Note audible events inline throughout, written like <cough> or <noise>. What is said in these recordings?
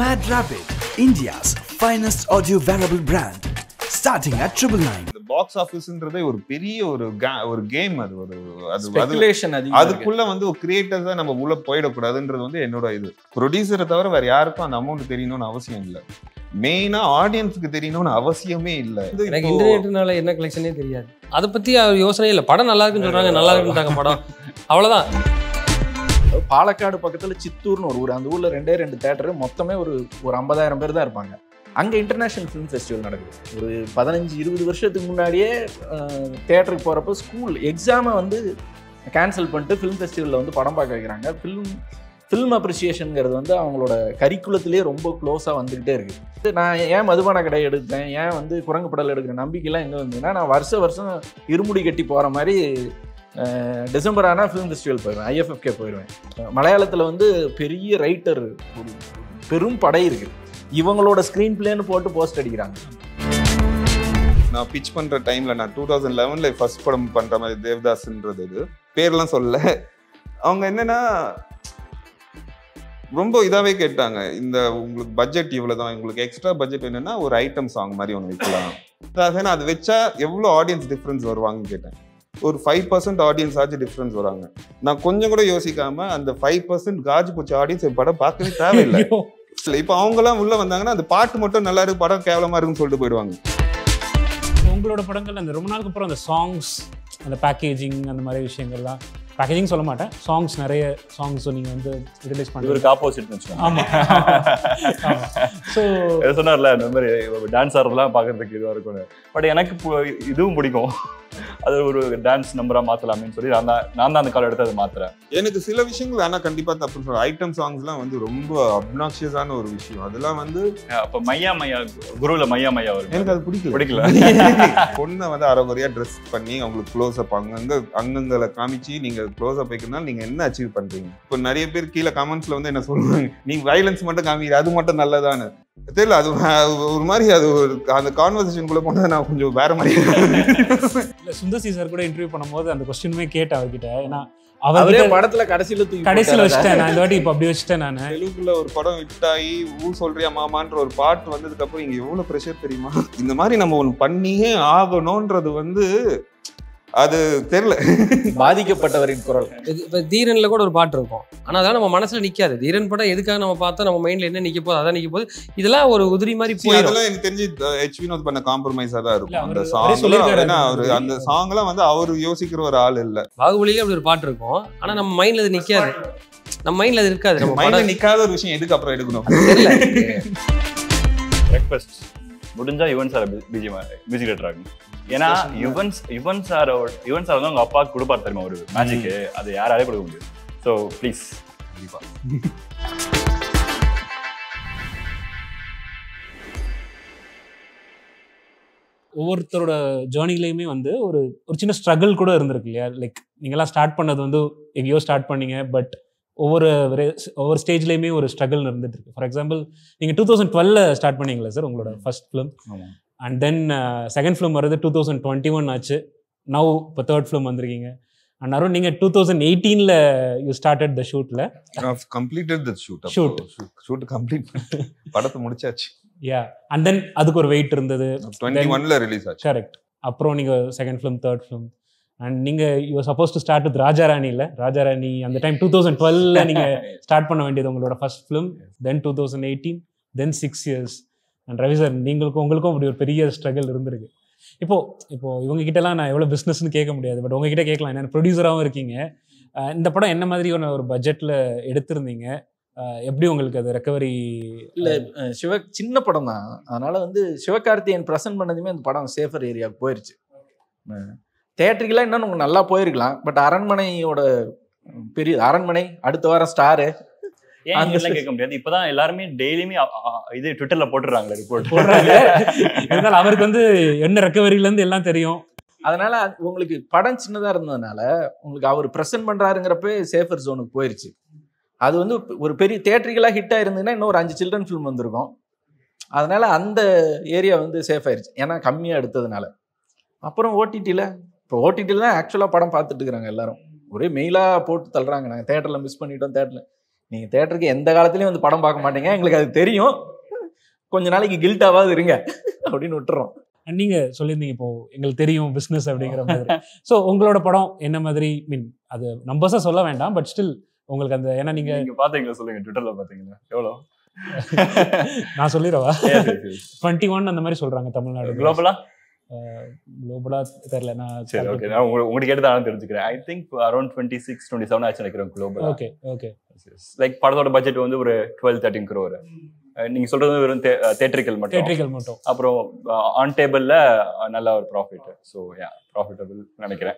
Mad Rabbit, India's finest audio variable brand. Starting at triple nine. இந்த box ஆஃபீஸ்ன்றதே ஒரு பெரிய ஒரு ஒரு கேம் அது ஒரு அது அது அதுக்குள்ள வந்து ஒரு கிரியேட்டர் தான் நம்ம உள்ள போயிடக்கூடாதுன்றது வந்து என்னோட இது ப்ரொடியூசரை தவிர வேற யாருக்கும் அந்த அமௌண்ட் தெரியணும்னு அவசியம் இல்லை மெயினா ஆடியன்ஸ்க்கு தெரியணும்னு அவசியமே இல்லை எனக்கு இன்டர்நெட்னால என்ன கலெக்ஷனே தெரியாது அதை பத்தி யோசனை இல்லை படம் நல்லா இருக்குன்னு சொல்றாங்க நல்லா இருக்குன்றாங்க படம் அவ்வளவுதான் பாலக்காடு பக்கத்தில் சித்தூர்னு ஒரு ஊர் அந்த ஊரில் ரெண்டே ரெண்டு தேட்டரு மொத்தமே ஒரு ஒரு ஐம்பதாயிரம் பேர் தான் இருப்பாங்க அங்கே இன்டர்நேஷ்னல் ஃபிலிம் ஃபெஸ்டிவல் நடக்குது ஒரு பதினஞ்சு இருபது வருஷத்துக்கு முன்னாடியே தேட்டருக்கு போகிறப்போ ஸ்கூல் எக்ஸாமை வந்து கேன்சல் பண்ணிட்டு ஃபிலிம் ஃபெஸ்டிவலில் வந்து படம் பார்க்க வைக்கிறாங்க ஃபிலிம் ஃபில்ம் அப்ரிசியேஷனுங்கிறது வந்து அவங்களோட கரிக்குலத்திலே ரொம்ப க்ளோஸாக வந்துக்கிட்டே இருக்குது நான் ஏன் மதுபான கடை எடுத்தேன் ஏன் வந்து குரங்கு படல் எடுக்கிற நம்பிக்கைலாம் எங்கே வந்ததுன்னா நான் வருஷ வருஷம் இருமுடி கட்டி போகிற மாதிரி டிசம்பர் ஆனால் ஃபிலிம் ஃபெஸ்டிவல் போயிடுவேன் ஐஎஃப்எஃப்கே போயிடுவேன் மலையாளத்தில் வந்து பெரிய ரைட்டர் பெரும் படை இருக்குது இவங்களோட ஸ்க்ரீன் பிளேன்னு போட்டு போஸ்ட் அடிக்கிறாங்க நான் பிச் பண்ணுற டைமில் நான் டூ தௌசண்ட் லெவனில் ஃபஸ்ட் படம் பண்ணுற மாதிரி தேவ்தாஸ்ன்றது இது பேர்லாம் சொல்ல அவங்க என்னென்னா ரொம்ப இதாகவே கேட்டாங்க இந்த உங்களுக்கு பட்ஜெட் இவ்வளோ தான் உங்களுக்கு எக்ஸ்ட்ரா பட்ஜெட் என்னென்னா ஒரு ஐட்டம் சாங் மாதிரி ஒன்று வைக்கலாம் <laughs> அது வச்சா எவ்வளோ ஆடியன்ஸ் டிஃப்ரென்ஸ் வருவாங்கன்னு கேட்டேன் ஒரு ஃபைவ் பர்சன்ட் ஆடியன்ஸ் ஆச்சு டிஃப்ரென்ஸ் வராங்க நான் கொஞ்சம் கூட யோசிக்காம அந்த ஃபைவ் பர்சன்ட் காஜ் பூச்சி ஆடியன்ஸ் படம் பார்க்கவே தேவையில்லை இல்லை இப்போ அவங்கெல்லாம் உள்ளே வந்தாங்கன்னா அந்த பாட்டு மட்டும் நல்லா இருக்கு படம் கேவலமாக இருக்குன்னு சொல்லிட்டு போயிடுவாங்க உங்களோட படங்கள் அந்த ரொம்ப நாளுக்கு அப்புறம் அந்த சாங்ஸ் அந்த பேக்கேஜிங் அந்த மாதிரி விஷயங்கள்லாம் பேக்கேஜிங் சொல்ல மாட்டேன் சாங்ஸ் நிறைய சாங்ஸ் நீங்கள் வந்து ரிலீஸ் பண்ணி ஒரு ஆப்போசிட் ஆமாம் ஸோ சொன்னார்ல இந்த மாதிரி டான்ஸ் ஆடுறதுலாம் பார்க்கறதுக்கு இதுவாக இருக்கும் பட் எனக்கு இதுவும் பிடிக்கும் அது ஒரு டான்ஸ் நம்பரா மாற்றலாமேன்னு சொல்லி நான் தான் நான் தான் அந்த கால் எடுத்து அதை மாத்துறேன் எனக்கு சில விஷயங்கள் வேணா கண்டிப்பா தப்பு சொல்கிறேன் ஐட்டம் சாங்ஸ்லாம் வந்து ரொம்ப அப்னாக்சியஸான ஒரு விஷயம் அதெல்லாம் வந்து அப்ப மையா மையா குருவில் மையா மையா வரும் எனக்கு அது பிடிக்கல பிடிக்கல <laughs> பொண்ணை வந்து அரைகுறையாக ட்ரெஸ் பண்ணி அவங்களுக்கு க்ளோஸ் அப் அங்க அங்கங்களை காமிச்சு நீங்க க்ளோஸ் அப் வைக்கணும்னா நீங்க என்ன அச்சீவ் பண்றீங்க இப்போ நிறைய பேர் கீழே கமெண்ட்ஸ்ல வந்து என்ன சொல்லுவாங்க நீங்க வயலன்ஸ் மட்டும் காமிக்கிற அது மட்டும் நல்லதானு தெரியல அது ஒரு மாதிரி அது ஒரு அந்த கான்வர்சேஷன் குள்ள போனது நான் கொஞ்சம் வேற மாதிரி இல்லை சுந்தர் சார் கூட இன்டர்வியூ பண்ணும்போது அந்த கொஸ்டினுமே கேட்டேன் அவர்கிட்ட ஏன்னா அவரே படத்துல கடைசியில தூக்கி கடைசியில வச்சிட்டேன் நான் இந்த வாட்டி இப்ப அப்படி வச்சிட்டேன் நான் தெலுங்குல ஒரு படம் ஹிட் ஆகி ஊ சொல்றியா மாமான்ற ஒரு பாட்டு வந்ததுக்கு அப்புறம் இங்க எவ்வளவு ப்ரெஷர் தெரியுமா இந்த மாதிரி நம்ம ஒன்று பண்ணியே ஆகணும்ன்றது வந்து அது தெரியல பாதிக்கப்பட்டவரின் குரல் இப்போ தீரனில் கூட ஒரு பாட்டு இருக்கும் ஆனால் அதெல்லாம் நம்ம மனசில் நிற்காது தீரன் படம் எதுக்காக நம்ம பார்த்தா நம்ம மைண்டில் என்ன நிற்க போகுது அதான் நிற்க போகுது இதெல்லாம் ஒரு உதிரி மாதிரி போய் அதெல்லாம் எனக்கு தெரிஞ்சு ஹெச் வினோத் பண்ண காம்ப்ரமைஸாக தான் இருக்கும் அந்த ஏன்னா அவர் அந்த சாங்லாம் வந்து அவர் யோசிக்கிற ஒரு ஆள் இல்லை பாகுபலியிலே அப்படி ஒரு பாட்டு இருக்கும் ஆனால் நம்ம மைண்டில் அது நிற்காது நம்ம மைண்டில் அது இருக்காது நம்ம மைண்டில் நிற்காத ஒரு விஷயம் எதுக்கு அப்புறம் எடுக்கணும் பிரேக்ஃபாஸ்ட் <laughs> முடிஞ்சா Yuvan sir BG music director ஆகும் ஏன்னா யுவன்ஸ் யுவன் சாரோட யுவன் சார் வந்து உங்க அப்பா கொடுப்பார் தெரியுமா ஒரு மேஜிக்கு அது யாராலே கொடுக்க முடியும் ஸோ ப்ளீஸ் ஒவ்வொருத்தரோட ஜேர்னிலையுமே வந்து ஒரு ஒரு சின்ன ஸ்ட்ரகிள் கூட இருந்திருக்கு இல்லையா லைக் நீங்களாம் ஸ்டார்ட் பண்ணது வந்து எங்கேயோ ஸ்டார்ட் பண்ணீங்க பட் ஒவ்வொரு ஒவ்வொரு ஸ்டேஜ்லேயுமே ஒரு ஸ்ட்ரகிள் இருந்துட்டு இருக்கு ஃபார் எக்ஸாம்பிள் நீங்கள் டூ தௌசண்ட் டுவெல்ல ஸ்டார்ட் பண்ணீங்களா சார் உங்களோட first film and then second film வருது டூ தௌசண்ட் டுவெண்ட்டி ஒன் ஆச்சு நவ் இப்போ தேர்ட் ஃபிலிம் வந்திருக்கீங்க அண்ட் அருண் நீங்கள் டூ தௌசண்ட் எயிட்டீனில் யூ ஸ்டார்டட் த ஷூட்டில் completed the shoot shoot shoot complete படத்தை முடிச்சாச்சு யா அண்ட் தென் அதுக்கு ஒரு வெயிட் இருந்தது ரிலீஸ் ஆச்சு கரெக்ட் அப்புறம் நீங்கள் second film third film and நீங்கள் you are suppose to start with ராஜாராணி இல்லை ராஜாராணி அந்த டைம் டூ தௌசண்ட் டுவெல்ல நீங்கள் ஸ்டார்ட் பண்ண வேண்டியது உங்களோட first film then two thousand eighteen then six years and Ravi sir நீங்களுக்கும் உங்களுக்கும் அப்படி ஒரு பெரிய ஸ்ட்ரகிள் இருந்திருக்கு இப்போ இப்போ இவங்க கிட்டலாம் நான் எவ்வளோ பிஸ்னஸ்னு கேட்க முடியாது பட் உங்ககிட்ட கேட்கலாம் என்னென்ன ப்ரொடியூசராகவும் இருக்கீங்க இந்த படம் என்ன மாதிரியான ஒரு பட்ஜெட்டில் எடுத்திருந்தீங்க எப்படி உங்களுக்கு அது ரெக்கவரி இல்லை சிவ சின்ன படம் தான் அதனால் வந்து சிவகார்த்தியன் ப்ரெசன்ட் பண்ணதுமே அந்த படம் சேஃபர் ஏரியாவுக்கு போயிடுச்சு தேட்டருக்கெல்லாம் இன்னும் உங்களுக்கு நல்லா போயிருக்கலாம் பட் அரண்மனையோட பெரிய அரண்மனை அடுத்த வாரம் ஸ்டாரு கேட்க முடியாது டெய்லியுமே ரிப்போர்ட் போடுறாங்க அவருக்கு வந்து என்ன எல்லாம் தெரியும் அதனால உங்களுக்கு படம் சின்னதா இருந்ததுனால உங்களுக்கு அவர் ப்ரெசென்ட் சேஃபர் ஜோனுக்கு போயிருச்சு அது வந்து ஒரு பெரிய தேட்டரிகளா ஹிட் ஆயிருந்ததுன்னா இன்னும் ஒரு அஞ்சு சில்ட்ரன் வந்திருக்கும் அதனால அந்த ஏரியா வந்து சேஃப் ஆயிருச்சு ஏன்னா கம்மியா எடுத்ததுனால அப்புறம் ஓடிடியில இப்போ ஓடிடியில் தான் ஆக்சுவலாக படம் பார்த்துட்டு இருக்கிறாங்க எல்லாரும் ஒரே மெயிலாக போட்டு தள்ளுறாங்க நாங்கள் தேட்டரில் மிஸ் பண்ணிட்டோம் தேட்டரில் நீங்கள் தேட்டருக்கு எந்த காலத்துலையும் வந்து படம் பார்க்க மாட்டீங்க எங்களுக்கு அது தெரியும் கொஞ்ச நாளைக்கு கில்ட்டாவது இருங்க அப்படின்னு விட்டுறோம் நீங்க சொல்லியிருந்தீங்க இப்போ எங்களுக்கு தெரியும் பிஸ்னஸ் அப்படிங்கிற மாதிரி ஸோ உங்களோட படம் என்ன மாதிரி மீன் அது நம்பர்ஸா சொல்ல வேண்டாம் பட் ஸ்டில் உங்களுக்கு அந்த ஏன்னா நீங்க பாத்தீங்களா சொல்லுங்க ட்விட்டர்ல பாத்தீங்களா எவ்வளோ நான் சொல்லிடுறவா டுவெண்ட்டி ஒன் அந்த மாதிரி சொல்றாங்க தமிழ்நாடு குளோபலா குளோபலாக தெரில நான் சரி ஓகே நான் உங்களுக்கு எடுத்து ஆனால் தெரிஞ்சுக்கிறேன் I think around twenty six twenty seven ஆச்சு நினைக்கிறேன் குளோபல் ஓகே ஓகே லைக் படத்தோட பட்ஜெட் வந்து ஒரு டுவெல் தேர்ட்டின் குரோர் நீங்க சொல்றது வெறும் தேட்டரிக்கல் மட்டும் தேட்டரிக்கல் மட்டும் அப்புறம் ஆன் டேபிள்ல நல்ல ஒரு ப்ராஃபிட் ஸோ யா ப்ராஃபிட்டபிள் நினைக்கிறேன்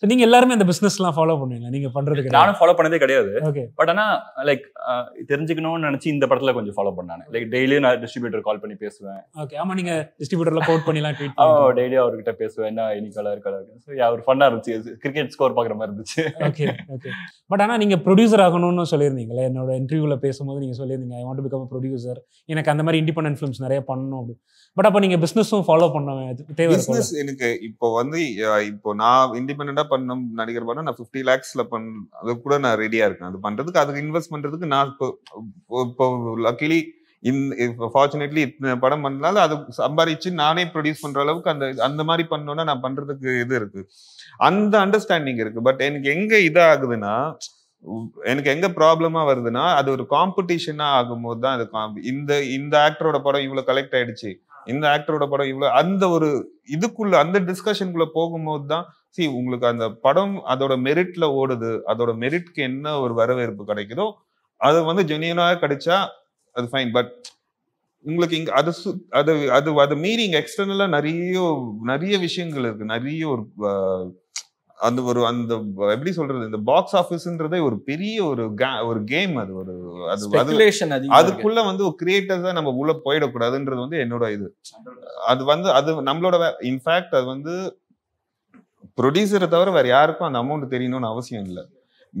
ஸோ நீங்க எல்லாருமே அந்த பிசினஸ்லாம் ஃபாலோ பண்ணுவீங்க நீங்க பண்றதுக்கு நானும் ஃபாலோ பண்ணதே கிடையாது ஓகே பட் ஆனா லைக் தெரிஞ்சுக்கணும்னு நினைச்சு இந்த படத்துல கொஞ்சம் ஃபாலோ பண்ணானே லைக் டெய்லியும் நான் டிஸ்ட்ரிபியூட்டர் கால் பண்ணி பேசுவேன் ஓகே ஆமா நீங்க டிஸ்ட்ரிபியூட்டர்ல கோட் பண்ணிலாம் ட்வீட் பண்ணுவோம் டெய்லி அவர்கிட்ட பேசுவேன் என்ன இனி கலர் கலர் ஸோ அவர் ஃபன்னா இருந்துச்சு கிரிக்கெட் ஸ்கோர் பாக்குற மாதிரி இருந்துச்சு ஓகே ஓகே பட் ஆனா நீங்க ப்ரொடியூசர் ஆகணும்னு சொல்லியிருந்தீங்களே என்னோட இன்டர்வியூல பேசும்போது நீங்க சொல்லியிருந்தீங்க ஐ வாண்ட் பிகம் ப்ரொடியூசர் எனக்கு அந்த மாதிரி இண்டிபெண்ட் ஃபிலிம்ஸ் நிறைய பண்ணணும் அப்படின்னு பட் அப்போ நீங்கள் பிஸ்னஸும் ஃபாலோ பண்ணுவேன் தேவை பிஸ்னஸ் எனக்கு இப்போ வந்து இப்போ நான் இண்டிபெண்ட்டாக பண்ண நடிகர் படம் நான் ஃபிஃப்டி லேக்ஸில் பண்ண அது கூட நான் ரெடியாக இருக்கேன் அது பண்ணுறதுக்கு அதுக்கு இன்வெஸ்ட் பண்ணுறதுக்கு நான் இப்போ இப்போ லக்கிலி ஃபார்ச்சுனேட்லி இத்தனை படம் பண்ணாலும் அது சம்பாரிச்சு நானே ப்ரொடியூஸ் பண்ற அளவுக்கு அந்த அந்த மாதிரி பண்ணோன்னா நான் பண்றதுக்கு இது இருக்கு அந்த அண்டர்ஸ்டாண்டிங் இருக்கு பட் எனக்கு எங்க இதாகுதுன்னா எனக்கு எங்க ப்ராப்ளமா வருதுன்னா அது ஒரு காம்படிஷனா ஆகும்போது தான் அது இந்த இந்த ஆக்டரோட படம் இவ்வளவு கலெக்ட் ஆயிடுச்சு இந்த ஆக்டரோட படம் இவ்வளோ அந்த ஒரு இதுக்குள்ள அந்த டிஸ்கஷனுக்குள்ள போகும்போது தான் சி உங்களுக்கு அந்த படம் அதோட மெரிட்ல ஓடுது அதோட மெரிட்க்கு என்ன ஒரு வரவேற்பு கிடைக்குதோ அது வந்து ஜெனியனாக கிடைச்சா அது ஃபைன் பட் உங்களுக்கு இங்க அது அது அது அதை மீறி இங்க எக்ஸ்டர்னலா நிறைய நிறைய விஷயங்கள் இருக்கு நிறைய ஒரு அந்த ஒரு அந்த எப்படி சொல்றது இந்த பாக்ஸ் ஆஃபீஸ்ன்றதே ஒரு பெரிய ஒரு ஒரு கேம் அது ஒரு அது அதுக்குள்ள வந்து ஒரு தான் நம்ம உள்ள போயிடக்கூடாதுன்றது வந்து என்னோட இது அது வந்து அது நம்மளோட இன்ஃபேக்ட் அது வந்து ப்ரொடியூசரை தவிர வேற யாருக்கும் அந்த அமௌண்ட் தெரியணும்னு அவசியம் இல்லை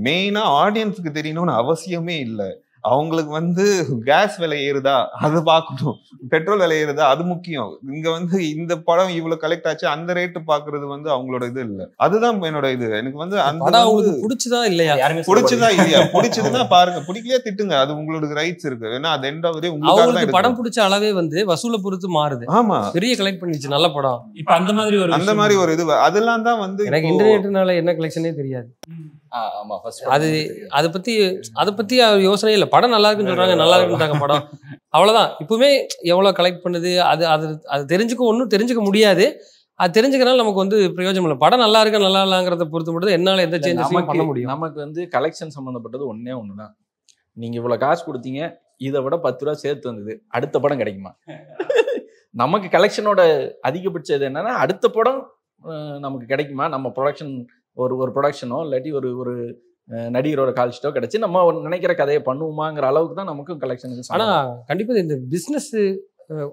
மெயினா ஆடியன்ஸுக்கு தெரியணும்னு அவசியமே இல்லை அவங்களுக்கு வந்து கேஸ் விலை ஏறுதா அது பார்க்கணும் பெட்ரோல் விலை ஏறுதா அது முக்கியம் இங்க வந்து இந்த படம் இவ்வளவு கலெக்ட் ஆச்சு அந்த ரேட்டு பாக்குறது வந்து அவங்களோட இது இல்ல அதுதான் என்னோட இது எனக்கு வந்து அந்த பிடிச்சதா இல்லையா பிடிச்சதா இல்லையா பிடிச்சதுன்னா பாருங்க பிடிக்கலையா திட்டுங்க அது உங்களோட ரைட்ஸ் இருக்கு ஏன்னா அது எண்ட் உங்களுக்கு படம் பிடிச்ச அளவே வந்து வசூலை பொறுத்து மாறுது ஆமா பெரிய கலெக்ட் பண்ணிச்சு நல்ல படம் இப்ப அந்த மாதிரி ஒரு அந்த மாதிரி ஒரு இது அதெல்லாம் தான் வந்து எனக்கு இன்டர்நெட்னால என்ன கலெக்ஷனே தெரியாது அது அதை பத்தி அதை பத்தி யோசனை இல்லை படம் நல்லா இருக்குன்னு சொல்றாங்க நல்லா இருக்குன்றாங்க படம் அவ்வளவுதான் இப்பவுமே எவ்வளவு கலெக்ட் பண்ணுது அது அது அது தெரிஞ்சுக்க ஒன்றும் தெரிஞ்சுக்க முடியாது அது தெரிஞ்சுக்கனால நமக்கு வந்து பிரயோஜனம் இல்லை படம் நல்லா இருக்கா நல்லா இல்லாங்கிறத பொறுத்த மட்டும் என்னால எந்த சேஞ்சஸ் பண்ண முடியும் நமக்கு வந்து கலெக்ஷன் சம்மந்தப்பட்டது ஒன்னே ஒண்ணுதான் நீங்க இவ்வளவு காசு கொடுத்தீங்க இதை விட பத்து ரூபா சேர்த்து வந்தது அடுத்த படம் கிடைக்குமா <laughs> நமக்கு கலெக்ஷனோட அதிகபட்சம் என்னன்னா அடுத்த படம் நமக்கு கிடைக்குமா நம்ம ப்ரொடக்ஷன் ஒரு ஒரு ப்ரொடக்ஷனோ இல்லாட்டி ஒரு ஒரு நடிகரோட கால்ஷீட்டோ கிடச்சி நம்ம நினைக்கிற கதையை பண்ணுவோமாங்கிற அளவுக்கு தான் நமக்கும் கலெக்ஷன் ஆனால் கண்டிப்பாக இந்த பிஸ்னஸ்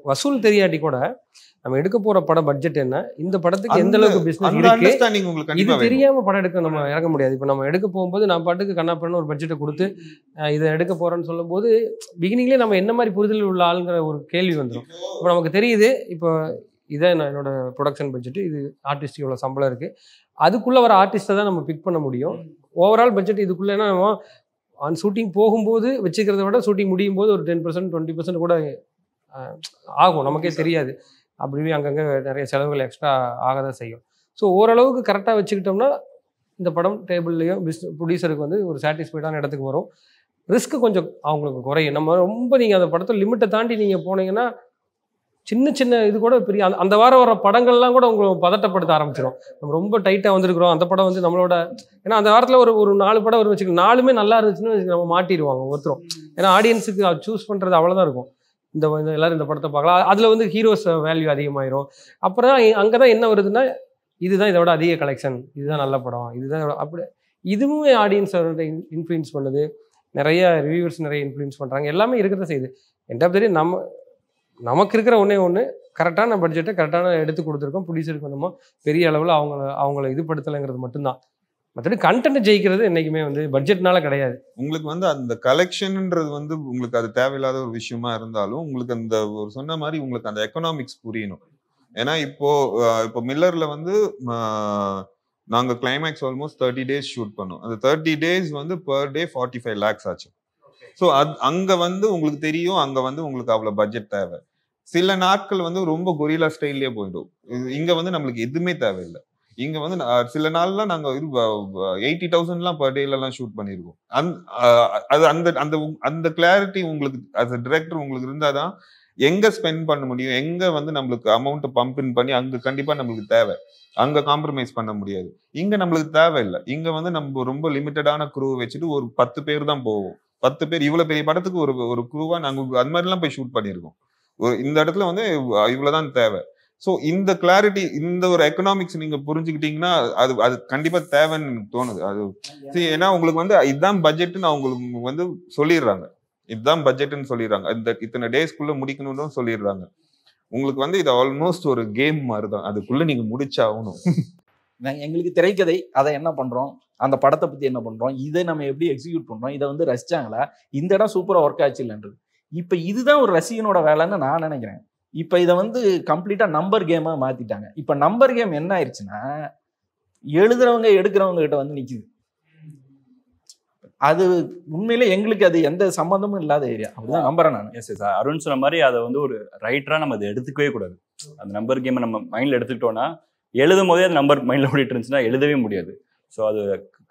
வசூல் தெரியாட்டி கூட நம்ம எடுக்க போற படம் பட்ஜெட் என்ன இந்த படத்துக்கு எந்த அளவுக்கு பிசினஸ் இருக்கு இது தெரியாம படம் எடுக்க நம்ம இறங்க முடியாது இப்போ நம்ம எடுக்க போகும்போது நான் பாட்டுக்கு கண்ணாப்பண்ணு ஒரு பட்ஜெட்டை கொடுத்து இதை எடுக்க போறேன்னு சொல்லும்போது பிகினிங்லேயே நம்ம என்ன மாதிரி புரிதல் உள்ள ஆளுங்கிற ஒரு கேள்வி வந்துடும் இப்போ நமக்கு தெரியுது இப்போ இதான் என்னோட ப்ரொடக்ஷன் பட்ஜெட் இது ஆர்டிஸ்ட் இவ்வளோ சம்பளம் இருக்கு அதுக்குள்ள வர ஆர்டிஸ்டை தான் நம்ம பிக் பண்ண முடியும் ஓவரால் பட்ஜெட் இதுக்குள்ளே என்ன ஆன் ஷூட்டிங் போகும்போது வச்சுக்கிறத விட ஷூட்டிங் முடியும் போது ஒரு டென் பர்சன்ட் டுவெண்ட்டி பர்சன்ட் கூட ஆகும் நமக்கே தெரியாது அப்படின்னு அங்கங்கே நிறைய செலவுகள் எக்ஸ்ட்ரா ஆக தான் செய்யும் ஸோ ஓரளவுக்கு கரெக்டாக வச்சுக்கிட்டோம்னா இந்த படம் டேபிள்லேயும் பிஸ்னஸ் ப்ரொடியூசருக்கு வந்து ஒரு சாட்டிஸ்ஃபைடான இடத்துக்கு வரும் ரிஸ்க் கொஞ்சம் அவங்களுக்கு குறையும் நம்ம ரொம்ப நீங்கள் அந்த படத்தை லிமிட்டை தாண்டி நீங்கள் போனீங்கன்னா சின்ன சின்ன இது கூட பெரிய அந்த வாரம் வர படங்கள்லாம் கூட உங்களை பதட்டப்படுத்த ஆரம்பிச்சிடும் நம்ம ரொம்ப டைட்டாக வந்திருக்கிறோம் அந்த படம் வந்து நம்மளோட ஏன்னா அந்த வாரத்தில் ஒரு ஒரு நாலு படம் ஒரு வச்சுக்கோங்க நாலுமே நல்லா இருந்துச்சுன்னு நம்ம மாட்டிடுவாங்க ஒருத்தரும் ஏன்னா ஆடியன்ஸுக்கு சூஸ் பண்ணுறது அவ்வளோதான் இருக்கும் இந்த எல்லாரும் இந்த படத்தை பார்க்கலாம் அதில் வந்து ஹீரோஸ் வேல்யூ அதிகமாயிரும் அப்புறம் அங்கே தான் என்ன வருதுன்னா இதுதான் இதோட அதிக கலெக்ஷன் இதுதான் நல்ல படம் இதுதான் அப்படி இதுவுமே ஆடியன்ஸ் இன்ஃப்ளூயன்ஸ் பண்ணுது நிறைய ரிவியூவர்ஸ் நிறைய இன்ஃப்ளூயன்ஸ் பண்ணுறாங்க எல்லாமே இருக்கிறத செய்யுது எண்ட் ஆஃப் நம்ம நமக்கு இருக்கிற ஒன்றே ஒன்று கரெக்டான பட்ஜெட்டை கரெக்டான எடுத்து கொடுத்துருக்கோம் ப்ரொடியூசருக்கு நம்ம பெரிய அளவில் அவங்கள அவங்கள படுத்தலைங்கிறது மட்டும்தான் மற்றபடி கண்டென்ட் ஜெயிக்கிறது என்றைக்குமே வந்து பட்ஜெட்னால கிடையாது உங்களுக்கு வந்து அந்த கலெக்ஷன்ன்றது வந்து உங்களுக்கு அது தேவையில்லாத ஒரு விஷயமா இருந்தாலும் உங்களுக்கு அந்த ஒரு சொன்ன மாதிரி உங்களுக்கு அந்த எக்கனாமிக்ஸ் புரியணும் ஏன்னா இப்போ இப்போ மில்லர்ல வந்து நாங்கள் climax almost thirty days shoot பண்ணோம் அந்த தேர்ட்டி டேஸ் வந்து per day forty five lakhs ஆச்சு ஸோ அது அங்கே வந்து உங்களுக்கு தெரியும் அங்கே வந்து உங்களுக்கு அவ்வளோ பட்ஜெட் தேவை சில நாட்கள் வந்து ரொம்ப கொரிலா ஸ்டைல்லேயே போயிடும் இங்கே வந்து நம்மளுக்கு எதுவுமே தேவையில்லை இங்க வந்து சில நாள்லாம் நாங்க இது எயிட்டி தௌசண்ட்லாம் பர் டேலலாம் ஷூட் பண்ணியிருக்கோம் அந் அது அந்த அந்த அந்த கிளாரிட்டி உங்களுக்கு அஸ் அ டிரெக்டர் உங்களுக்கு இருந்தாதான் எங்க ஸ்பெண்ட் பண்ண முடியும் எங்க வந்து நம்மளுக்கு அமௌண்ட் பம்ப் இன் பண்ணி அங்க கண்டிப்பா நம்மளுக்கு தேவை அங்க காம்ப்ரமைஸ் பண்ண முடியாது இங்க நம்மளுக்கு தேவையில்லை இங்க வந்து நம்ம ரொம்ப லிமிட்டடான குரூ வச்சுட்டு ஒரு பத்து பேர் தான் போவோம் பத்து பேர் இவ்வளோ பெரிய படத்துக்கு ஒரு ஒரு குழுவாக நாங்கள் அது மாதிரிலாம் போய் ஷூட் பண்ணியிருக்கோம் இந்த இடத்துல வந்து இவ்வளவுதான் தேவை ஸோ இந்த கிளாரிட்டி இந்த ஒரு எக்கனாமிக்ஸ் நீங்க புரிஞ்சுக்கிட்டீங்கன்னா அது அது கண்டிப்பா தேவைன்னு தோணுது அது ஏன்னா உங்களுக்கு வந்து இதுதான் பட்ஜெட்னு அவங்களுக்கு வந்து சொல்லிடுறாங்க இதுதான் பட்ஜெட்னு சொல்லிடுறாங்க இந்த இத்தனை டேஸ்க்குள்ள முடிக்கணும்னு சொல்லிடுறாங்க உங்களுக்கு வந்து இது ஆல்மோஸ்ட் ஒரு கேம் மாதிரி தான் அதுக்குள்ள நீங்க முடிச்சாகணும் எங்களுக்கு திரைக்கதை அதை என்ன பண்ணுறோம் அந்த படத்தை பற்றி என்ன பண்ணுறோம் இதை நம்ம எப்படி எக்ஸிக்யூட் பண்ணுறோம் இதை வந்து ரசிச்சாங்களா இந்த இடம் சூப்பராக ஒர்க் ஆச்சு இல்லைன்றது இப்போ இதுதான் ஒரு ரசிகனோட வேலைன்னு நான் நினைக்கிறேன் இப்போ இதை வந்து கம்ப்ளீட்டாக நம்பர் கேமாக மாற்றிட்டாங்க இப்போ நம்பர் கேம் என்ன ஆயிடுச்சுன்னா எழுதுறவங்க எடுக்கிறவங்க கிட்ட வந்து நிற்கிது அது உண்மையிலே எங்களுக்கு அது எந்த சம்மந்தமும் இல்லாத ஏரியா அப்படிதான் நம்புறேன் நான் எஸ் எஸ் அருண் சொன்ன மாதிரி அதை வந்து ஒரு ரைட்டரா நம்ம அதை எடுத்துக்கவே கூடாது அந்த நம்பர் கேமை நம்ம மைண்ட்ல எடுத்துக்கிட்டோம்னா எழுதும் போதே அந்த நம்பர் மைண்டில் ஓடிட்டு இருந்துச்சுன்னா எழுதவே முடியாது ஸோ அது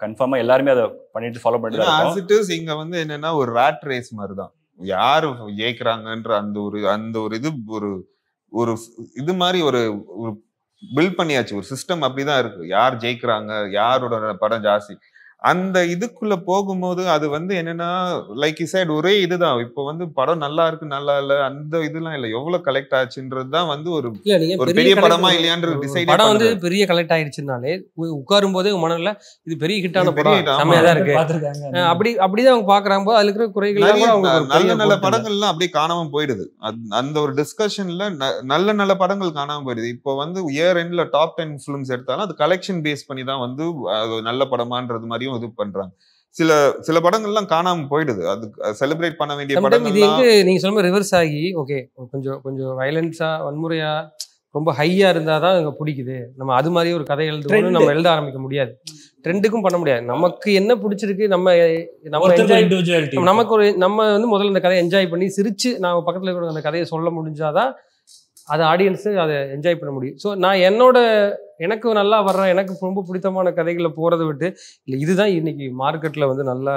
கன்ஃபார்மாக எல்லாருமே அதை பண்ணிட்டு ஃபாலோ பண்ணிட்டு இங்கே வந்து என்னன்னா ஒரு ரேட் ரேஸ் மாதிரி தான் யார் ஜெயிக்கிறாங்கன்ற அந்த ஒரு அந்த ஒரு இது ஒரு ஒரு இது மாதிரி ஒரு ஒரு பில்ட் பண்ணியாச்சு ஒரு சிஸ்டம் அப்படிதான் இருக்கு யார் ஜெயிக்கிறாங்க யாரோட படம் ஜாஸ்தி அந்த இதுக்குள்ள போகும்போது அது வந்து என்னன்னா லைக் இ சைடு ஒரே இதுதான் இப்ப வந்து படம் நல்லா இருக்கு நல்லா இல்ல அந்த இதெல்லாம் இல்ல எவ்வளவு கலெக்ட் ஆச்சுன்றதுதான் வந்து ஒரு ஒரு பெரிய படமா இல்லையான்ற டிசைட் படம் வந்து பெரிய கலெக்ட் ஆயிடுச்சுனாலே உட்காரும் போதே மனநில இது பெரிய ஹிட்டான படம் செம்மையா இருக்கு அப்படி அப்படிதான் அவங்க பாக்குறாங்க போது அதுல இருக்கிற குறைகள் நல்ல நல்ல படங்கள் எல்லாம் அப்படியே காணாம போயிடுது அந்த ஒரு டிஸ்கஷன்ல நல்ல நல்ல படங்கள் காணாம போயிடுது இப்ப வந்து இயர் எண்ட்ல டாப் டென் பிலிம்ஸ் எடுத்தாலும் அது கலெக்ஷன் பேஸ் பண்ணி தான் வந்து நல்ல படமான்றது மாதிரியும் எல்லாத்தையும் இது பண்றாங்க சில சில படங்கள்லாம் காணாம போயிடுது அது செலிப்ரேட் பண்ண வேண்டிய படம் இது எங்க நீங்க சொன்ன ரிவர்ஸ் ஆகி ஓகே கொஞ்சம் கொஞ்சம் வயலன்ஸா வன்முறையா ரொம்ப ஹையா இருந்தாதான் இங்க பிடிக்குது நம்ம அது மாதிரி ஒரு கதை எழுதுவோம்னு நம்ம எழுத ஆரம்பிக்க முடியாது ட்ரெண்டுக்கும் பண்ண முடியாது நமக்கு என்ன பிடிச்சிருக்கு நம்ம நம்ம நமக்கு ஒரு நம்ம வந்து முதல்ல இந்த கதையை என்ஜாய் பண்ணி சிரிச்சு நான் பக்கத்துல இருக்கிற அந்த கதையை சொல்ல முடிஞ்சாதான் அதை ஆடியன்ஸு அதை என்ஜாய் பண்ண முடியும் ஸோ நான் என்னோட எனக்கு நல்லா வர்ற எனக்கு ரொம்ப பிடித்தமான கதைகளை போகிறத விட்டு இல்லை இதுதான் இன்றைக்கி மார்க்கெட்டில் வந்து நல்லா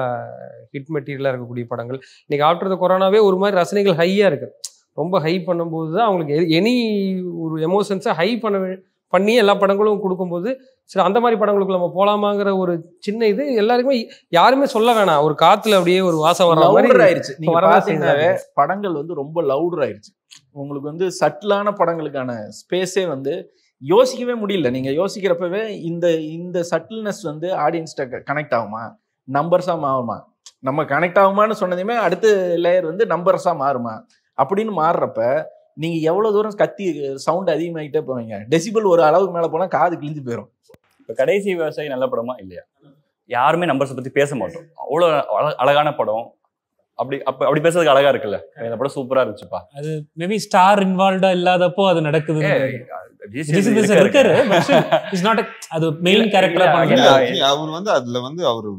ஹிட் மெட்டீரியலாக இருக்கக்கூடிய படங்கள் இன்றைக்கி ஆஃப்டர் த கொரோனாவே ஒரு மாதிரி ரசனைகள் ஹையாக இருக்குது ரொம்ப ஹை பண்ணும்போது தான் அவங்களுக்கு எனி ஒரு எமோஷன்ஸை ஹை பண்ண பண்ணி எல்லா படங்களும் கொடுக்கும்போது சரி அந்த மாதிரி படங்களுக்கு நம்ம போலாமாங்கிற ஒரு சின்ன இது எல்லாருக்குமே யாருமே சொல்ல வேணாம் ஒரு காத்துல அப்படியே ஒரு வாசம் வர மாதிரி ஆயிடுச்சு படங்கள் வந்து ரொம்ப லவுடர் ஆயிருச்சு உங்களுக்கு வந்து சட்டிலான படங்களுக்கான ஸ்பேஸே வந்து யோசிக்கவே முடியல நீங்க யோசிக்கிறப்பவே இந்த இந்த சட்டில்னஸ் வந்து ஆடியன்ஸ்ட கனெக்ட் ஆகுமா நம்பர்ஸா மாறுமா நம்ம கனெக்ட் ஆகுமான்னு சொன்னதையுமே அடுத்த லேயர் வந்து நம்பர்ஸா மாறுமா அப்படின்னு மாறுறப்ப நீங்க எவ்வளவு தூரம் கத்தி சவுண்ட் அதிகமாகிட்டே போவீங்க டெசிபிள் ஒரு அளவுக்கு மேல போனா காது கிழிஞ்சு போயிடும் இப்ப கடைசி விவசாயி நல்ல படமா இல்லையா யாருமே நம்பர்ஸை பத்தி பேச மாட்டோம் அவ்வளவு அழகான படம் அப்படி அப்ப அப்படி பேசுறதுக்கு அழகா இருக்குல்ல இந்த படம் சூப்பரா இருந்துச்சுப்பா அது மேபி ஸ்டார் இன்வால்வ்டா இல்லாதப்போ அது நடக்குது அதுல வந்து அவர்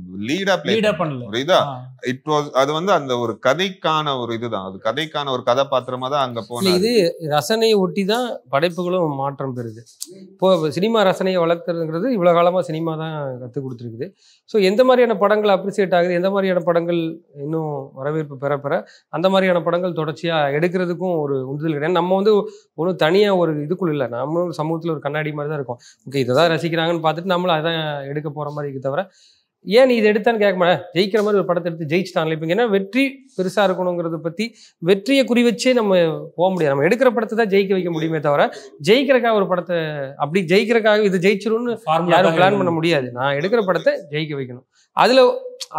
அது வந்து அந்த ஒரு கதைக்கான ஒரு இதுதான் கதைக்கான ஒரு கதாபாத்திரமா தான் அங்க ரசனையை ஒட்டி தான் படைப்புகளும் மாற்றம் பெறுது இப்போ சினிமா ரசனையை வளர்த்துறதுங்கிறது இவ்வளவு காலமா சினிமா தான் கத்து கொடுத்துருக்குது ஸோ எந்த மாதிரியான படங்கள் அப்ரிசியேட் ஆகுது எந்த மாதிரியான படங்கள் இன்னும் வரவேற்பு பெற பெற அந்த மாதிரியான படங்கள் தொடர்ச்சியா எடுக்கிறதுக்கும் ஒரு உந்துதல் கிடையாது நம்ம வந்து ஒன்றும் தனியா ஒரு இதுக்குள்ள இல்லை நம்ம நம்மளும் சமூகத்தில் ஒரு கண்ணாடி மாதிரி தான் இருக்கும் ஓகே இதை தான் ரசிக்கிறாங்கன்னு பார்த்துட்டு நம்மளும் அதான் எடுக்க போகிற மாதிரி இருக்கு தவிர ஏன் நீ இதை எடுத்தான்னு கேட்க மாட்டேன் ஜெயிக்கிற மாதிரி ஒரு படத்தை எடுத்து ஜெயிச்சிட்டாங்களே இப்போ ஏன்னா வெற்றி பெருசாக இருக்கணுங்கிறத பற்றி வெற்றியை குறி வச்சே நம்ம போக முடியாது நம்ம எடுக்கிற படத்தை தான் ஜெயிக்க வைக்க முடியுமே தவிர ஜெயிக்கிறக்காக ஒரு படத்தை அப்படி ஜெயிக்கிறக்காக இது ஜெயிச்சிரும்னு யாரும் பிளான் பண்ண முடியாது நான் எடுக்கிற படத்தை ஜெயிக்க வைக்கணும் அதில்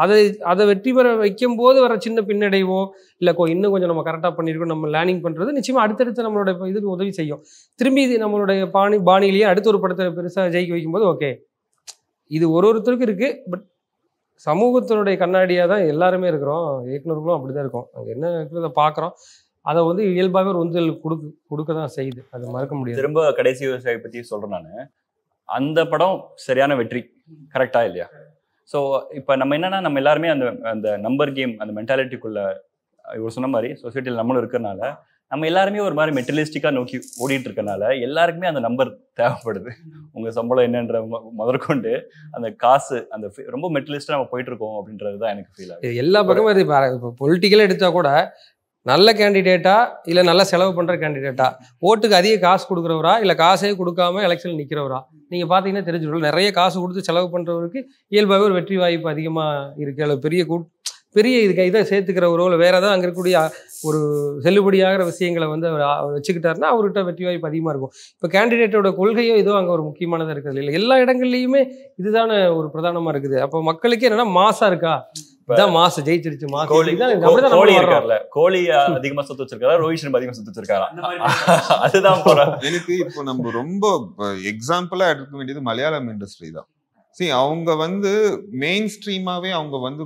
அதை அதை வெற்றி பெற வைக்கும் போது வர சின்ன பின்னடைவோ இல்லை கோ இன்னும் கொஞ்சம் நம்ம கரெக்டாக பண்ணியிருக்கோம் நம்ம லேர்னிங் பண்ணுறது நிச்சயமாக அடுத்தடுத்து நம்மளோட இதுக்கு உதவி செய்யும் திரும்பி இது நம்மளுடைய பாணி பாணியிலேயே அடுத்த ஒரு படத்தை பெருசாக ஜெயிக்க வைக்கும்போது ஓகே இது ஒரு ஒருத்தருக்கும் இருக்குது பட் சமூகத்தினுடைய கண்ணாடியாக தான் எல்லாருமே இருக்கிறோம் இயக்குநர்களும் அப்படி தான் இருக்கும் அங்கே என்ன இருக்கிறத பார்க்குறோம் அதை வந்து இயல்பாகவே ஒரு உந்துதல் கொடுக்கு கொடுக்க தான் செய்யுது அது மறக்க முடியாது திரும்ப கடைசி விவசாயி பற்றி சொல்கிறேன் நான் அந்த படம் சரியான வெற்றி கரெக்டாக இல்லையா ஸோ இப்போ நம்ம என்னன்னா நம்ம எல்லாருமே அந்த அந்த நம்பர் கேம் அந்த மென்டாலிட்டிக்குள்ள இவர் சொன்ன மாதிரி சொசைட்டியில் நம்மளும் இருக்கிறனால நம்ம எல்லாருமே ஒரு மாதிரி மெட்டலிஸ்டிக்காக நோக்கி ஓடிட்டு இருக்கனால எல்லாருக்குமே அந்த நம்பர் தேவைப்படுது உங்கள் சம்பளம் என்னன்ற முதற்கொண்டு அந்த காசு அந்த ரொம்ப மெட்டலிஸ்டாக நம்ம போயிட்டு இருக்கோம் அப்படின்றது தான் எனக்கு ஃபீல் ஆகுது எல்லா பக்கமும் இப்போ பொலிட்டிக்கலாக எடுத்தால் கூட நல்ல கேண்டிடேட்டா இல்லை நல்லா செலவு பண்ணுற கேண்டிடேட்டா ஓட்டுக்கு அதிக காசு கொடுக்குறவரா இல்லை காசே கொடுக்காம எலெக்ஷனில் நிற்கிறவரா நீங்கள் பார்த்தீங்கன்னா தெரிஞ்சுக்கணும் நிறைய காசு கொடுத்து செலவு பண்ணுறவருக்கு இயல்பாகவே ஒரு வெற்றி வாய்ப்பு அதிகமாக இருக்குது அல்லது பெரிய கூட் பெரிய இதுக்கு இதை சேர்த்துக்கிறவரோ இல்லை வேறு ஏதாவது அங்கே இருக்கக்கூடிய ஒரு செல்லுபடியாகிற விஷயங்களை வந்து அவர் வச்சுக்கிட்டாருன்னா அவர்கிட்ட வெற்றி வாய்ப்பு அதிகமாக இருக்கும் இப்போ கேண்டிடேட்டோட கொள்கையோ ஏதோ அங்கே ஒரு முக்கியமானதாக இருக்கிறது இல்லை எல்லா இடங்கள்லையுமே இதுதான ஒரு பிரதானமாக இருக்குது அப்போ மக்களுக்கு என்னென்னா மாசாக இருக்கா சொத்து <laughs> அதுதான் எனக்கு இப்போ நம்ம ரொம்ப எக்ஸாம்பிளா எடுக்க வேண்டியது மலையாளம் இண்டஸ்ட்ரி தான் சரி அவங்க வந்து மெயின் ஸ்ட்ரீமாவே அவங்க வந்து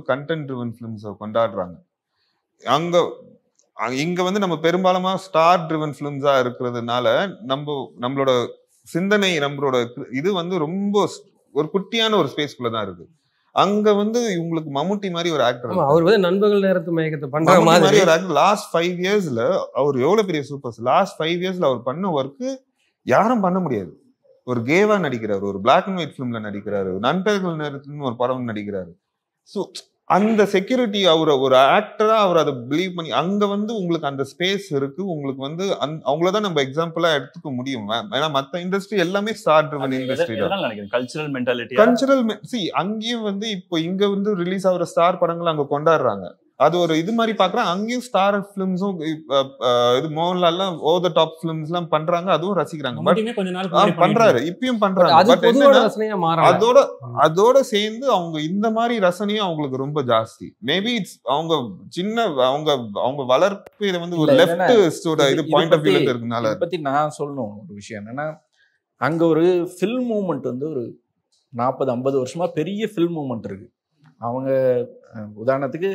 ஃபிலிம்ஸை கொண்டாடுறாங்க அங்க இங்க வந்து நம்ம பெரும்பாலுமா ஸ்டார் ட்ரிவன் ஃபிலிம்ஸா இருக்கிறதுனால நம்ம நம்மளோட சிந்தனை நம்மளோட இது வந்து ரொம்ப ஒரு குட்டியான ஒரு ஸ்பேஸ்குள்ள தான் இருக்கு அங்க வந்து இவங்களுக்கு மம்முட்டி மாதிரி ஒரு ஆக்டர் அவர் வந்து நண்பர்கள் நேரத்து மயக்கத்தை பண்ற மாதிரி ஒரு ஆக்டர் லாஸ்ட் ஃபைவ் இயர்ஸ்ல அவர் எவ்வளவு பெரிய சூப்பர்ஸ் லாஸ்ட் ஃபைவ் இயர்ஸ்ல அவர் பண்ண ஒர்க்கு யாரும் பண்ண முடியாது ஒரு கேவா நடிக்கிறாரு ஒரு பிளாக் அண்ட் ஒயிட் ஃபிலிம்ல நடிக்கிறாரு நண்பர்கள் நேரத்துன்னு ஒரு படம் நடிக்கிறாரு ஸோ அந்த செக்யூரிட்டி அவர் ஒரு ஆக்டரா அவர் அதை பிலீவ் பண்ணி அங்க வந்து உங்களுக்கு அந்த ஸ்பேஸ் இருக்கு உங்களுக்கு வந்து அவங்கள தான் நம்ம எக்ஸாம்பிளா எடுத்துக்க முடியும் ஏன்னா மத்த இண்டஸ்ட்ரி எல்லாமே start driven industry cultural mentality cultural see அங்கேயும் வந்து இப்போ இங்க வந்து ரிலீஸ் ஆகிற ஸ்டார் படங்கள் அங்க கொண்டாடுறாங்க அது ஒரு இது மாதிரி பாக்குறேன் அங்கேயும் ஸ்டார் பிலிம்ஸும் இது மோகன்லால்லாம் ஓ த டாப் பிலிம்ஸ் எல்லாம் பண்றாங்க அதுவும் ரசிக்கிறாங்க பண்றாரு இப்பயும் பண்றாங்க அதோட அதோட சேர்ந்து அவங்க இந்த மாதிரி ரசனையும் அவங்களுக்கு ரொம்ப ஜாஸ்தி மேபி இட்ஸ் அவங்க சின்ன அவங்க அவங்க வளர்ப்பு இதை வந்து ஒரு லெஃப்ட் இது பாயிண்ட் ஆஃப் வியூல இருக்கனால பத்தி நான் சொல்லணும் ஒரு விஷயம் என்னன்னா அங்க ஒரு ஃபில்ம் மூமெண்ட் வந்து ஒரு நாற்பது ஐம்பது வருஷமா பெரிய ஃபில்ம் மூமெண்ட் இருக்கு அவங்க உதாரணத்துக்கு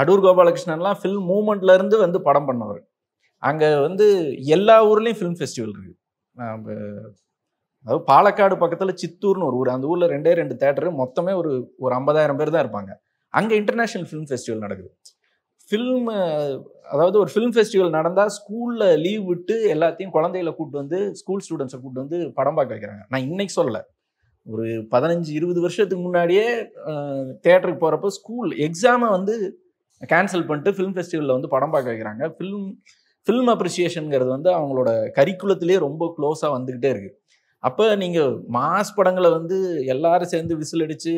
அடூர் கோபாலகிருஷ்ணன்லாம் ஃபில்ம் மூமெண்ட்லேருந்து வந்து படம் பண்ணவர் அங்கே வந்து எல்லா ஊர்லேயும் ஃபிலிம் ஃபெஸ்டிவல் இருக்குது அதாவது பாலக்காடு பக்கத்தில் சித்தூர்னு ஒரு ஊர் அந்த ஊரில் ரெண்டே ரெண்டு தேட்டரு மொத்தமே ஒரு ஒரு ஐம்பதாயிரம் பேர் தான் இருப்பாங்க அங்கே இன்டர்நேஷ்னல் ஃபிலிம் ஃபெஸ்டிவல் நடக்குது ஃபில்ம் அதாவது ஒரு ஃபிலிம் ஃபெஸ்டிவல் நடந்தால் ஸ்கூலில் லீவ் விட்டு எல்லாத்தையும் குழந்தைகளை கூப்பிட்டு வந்து ஸ்கூல் ஸ்டூடெண்ட்ஸை கூப்பிட்டு வந்து படம் பார்க்க வைக்கிறாங்க நான் இன்னைக்கு சொல்லலை ஒரு பதினஞ்சு இருபது வருஷத்துக்கு முன்னாடியே தேட்டருக்கு போகிறப்ப ஸ்கூல் எக்ஸாமை வந்து கேன்சல் பண்ணிட்டு ஃபிலிம் ஃபெஸ்டிவலில் வந்து படம் பார்க்க வைக்கிறாங்க ஃபிலிம் ஃபில்ம் அப்ரிசியேஷனுங்கிறது வந்து அவங்களோட கரிக்குலத்திலே ரொம்ப க்ளோஸாக வந்துக்கிட்டே இருக்குது அப்போ நீங்கள் மாஸ் படங்களை வந்து எல்லாரும் சேர்ந்து விசில் அடித்து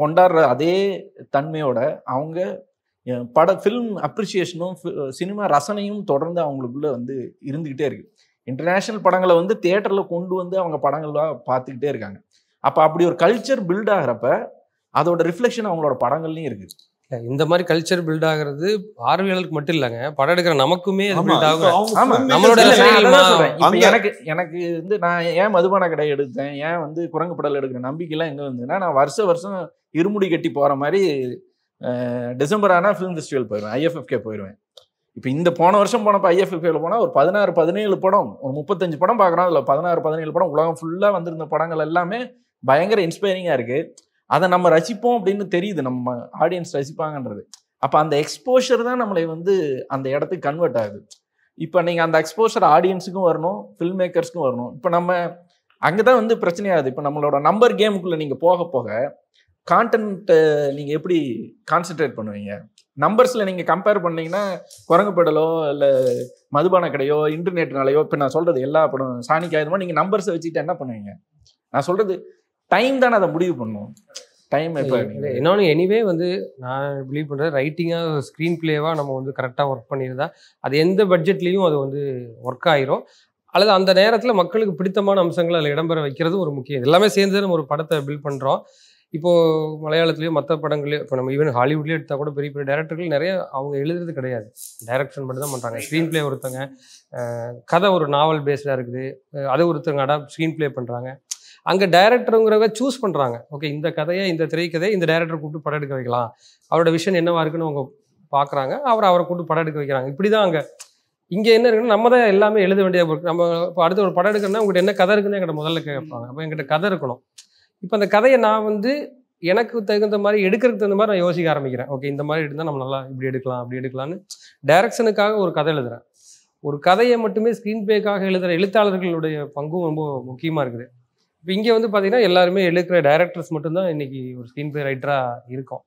கொண்டாடுற அதே தன்மையோட அவங்க பட ஃபில்ம் அப்ரிசியேஷனும் சினிமா ரசனையும் தொடர்ந்து அவங்களுக்குள்ள வந்து இருந்துக்கிட்டே இருக்குது இன்டர்நேஷ்னல் படங்களை வந்து தேட்டரில் கொண்டு வந்து அவங்க படங்களாக பார்த்துக்கிட்டே இருக்காங்க அப்போ அப்படி ஒரு கல்ச்சர் பில்ட் ஆகிறப்ப அதோட ரிஃப்ளெக்ஷன் அவங்களோட படங்கள்லையும் இருக்குது இந்த மாதிரி கல்ச்சர் பில்ட் ஆகிறது பார்வையாளருக்கு மட்டும் இல்லைங்க படம் எடுக்கிற நமக்குமே நம்மளோட எனக்கு எனக்கு வந்து நான் ஏன் மதுபான கடை எடுத்தேன் ஏன் வந்து குரங்கு படல் எடுக்கிற நம்பிக்கைலாம் எங்க வந்ததுன்னா நான் வருஷ வருஷம் இருமுடி கட்டி போற மாதிரி டிசம்பர் ஆனால் ஃபிலிம் ஃபெஸ்டிவல் போயிடுவேன் ஐஎஃப்எஃப்கே போயிடுவேன் இப்போ இந்த போன வருஷம் போனப்ப ஐஎஃப்எஃப்ஏல போனால் ஒரு பதினாறு பதினேழு படம் ஒரு முப்பத்தஞ்சு படம் பார்க்குறோம் அதுல பதினாறு பதினேழு படம் உலகம் ஃபுல்லாக வந்திருந்த படங்கள் எல்லாமே பயங்கர இன்ஸ்பைரிங்காக இருக்குது அதை நம்ம ரசிப்போம் அப்படின்னு தெரியுது நம்ம ஆடியன்ஸ் ரசிப்பாங்கன்றது அப்போ அந்த எக்ஸ்போஷர் தான் நம்மளை வந்து அந்த இடத்துக்கு கன்வெர்ட் ஆகுது இப்போ நீங்கள் அந்த எக்ஸ்போஷர் ஆடியன்ஸுக்கும் வரணும் ஃபில்ம் மேக்கர்ஸ்க்கும் வரணும் இப்போ நம்ம அங்கே தான் வந்து பிரச்சனையாகுது இப்போ நம்மளோட நம்பர் கேமுக்குள்ளே நீங்கள் போக போக கான்டென்ட்டை நீங்கள் எப்படி கான்சென்ட்ரேட் பண்ணுவீங்க நம்பர்ஸில் நீங்கள் கம்பேர் பண்ணீங்கன்னா குரங்குப்படலோ இல்லை மதுபான கடையோ இன்டர்நெட்னாலையோ இப்போ நான் சொல்கிறது எல்லா படம் சாணிக்காயுதமோ ஆயுதமோ நீங்கள் நம்பர்ஸை வச்சுக்கிட்டு என்ன பண்ணுவீங்க நான் சொல்கிறது டைம் தானே அதை முடிவு பண்ணும் டைம் எப்போ இன்னொன்று எனிவே வந்து நான் பிலீவ் பண்ணுறது ரைட்டிங்காக ஸ்க்ரீன் பிளேவாக நம்ம வந்து கரெக்டாக ஒர்க் பண்ணியிருந்தா அது எந்த பட்ஜெட்லேயும் அது வந்து ஒர்க் ஆயிரும் அல்லது அந்த நேரத்தில் மக்களுக்கு பிடித்தமான அம்சங்களை அதில் இடம்பெற வைக்கிறது ஒரு முக்கியம் எல்லாமே சேர்ந்து நம்ம ஒரு படத்தை பில்ட் பண்ணுறோம் இப்போது மலையாளத்துலேயும் மற்ற படங்களையோ இப்போ நம்ம ஈவன் ஹாலிவுட்லேயே எடுத்தால் கூட பெரிய பெரிய டேரக்டர்கள் நிறைய அவங்க எழுதுறது கிடையாது டைரக்ஷன் மட்டும் தான் பண்ணுறாங்க ஸ்க்ரீன் பிளே ஒருத்தங்க கதை ஒரு நாவல் பேஸ்டாக இருக்குது அது ஒருத்தங்க அடா ஸ்க்ரீன் பிளே பண்ணுறாங்க அங்கே டைரக்டருங்கிறவங்க சூஸ் பண்ணுறாங்க ஓகே இந்த கதையை இந்த திரைக்கதையை இந்த டைரக்டர் கூப்பிட்டு படம் எடுக்க வைக்கலாம் அவரோட விஷன் என்னவா இருக்குன்னு அவங்க பார்க்குறாங்க அவர் அவரை கூப்பிட்டு படம் எடுக்க வைக்கிறாங்க இப்படி தான் அங்கே இங்கே என்ன இருக்குன்னா நம்ம தான் எல்லாமே எழுத வேண்டிய நம்ம இப்போ அடுத்து ஒரு படம் எடுக்கணும்னா உங்கள்கிட்ட என்ன கதை இருக்குன்னு எங்கிட்ட முதல்ல கேட்பாங்க அப்போ எங்கிட்ட கதை இருக்கணும் இப்போ அந்த கதையை நான் வந்து எனக்கு தகுந்த மாதிரி எடுக்கிறதுக்கு தகுந்த மாதிரி நான் யோசிக்க ஆரம்பிக்கிறேன் ஓகே இந்த மாதிரி எடுத்தால் நம்ம நல்லா இப்படி எடுக்கலாம் அப்படி எடுக்கலாம்னு டைரக்ஷனுக்காக ஒரு கதை எழுதுகிறேன் ஒரு கதையை மட்டுமே ஸ்க்ரீன் பேக்காக எழுதுகிற எழுத்தாளர்களுடைய பங்கும் ரொம்ப முக்கியமாக இருக்குது இப்போ இங்கே வந்து பார்த்தீங்கன்னா எல்லாருமே எழுக்கிற டைரக்டர்ஸ் மட்டும்தான் இன்றைக்கி ஒரு ஸ்க்ரீன் பிளே ரைட்டராக இருக்கும்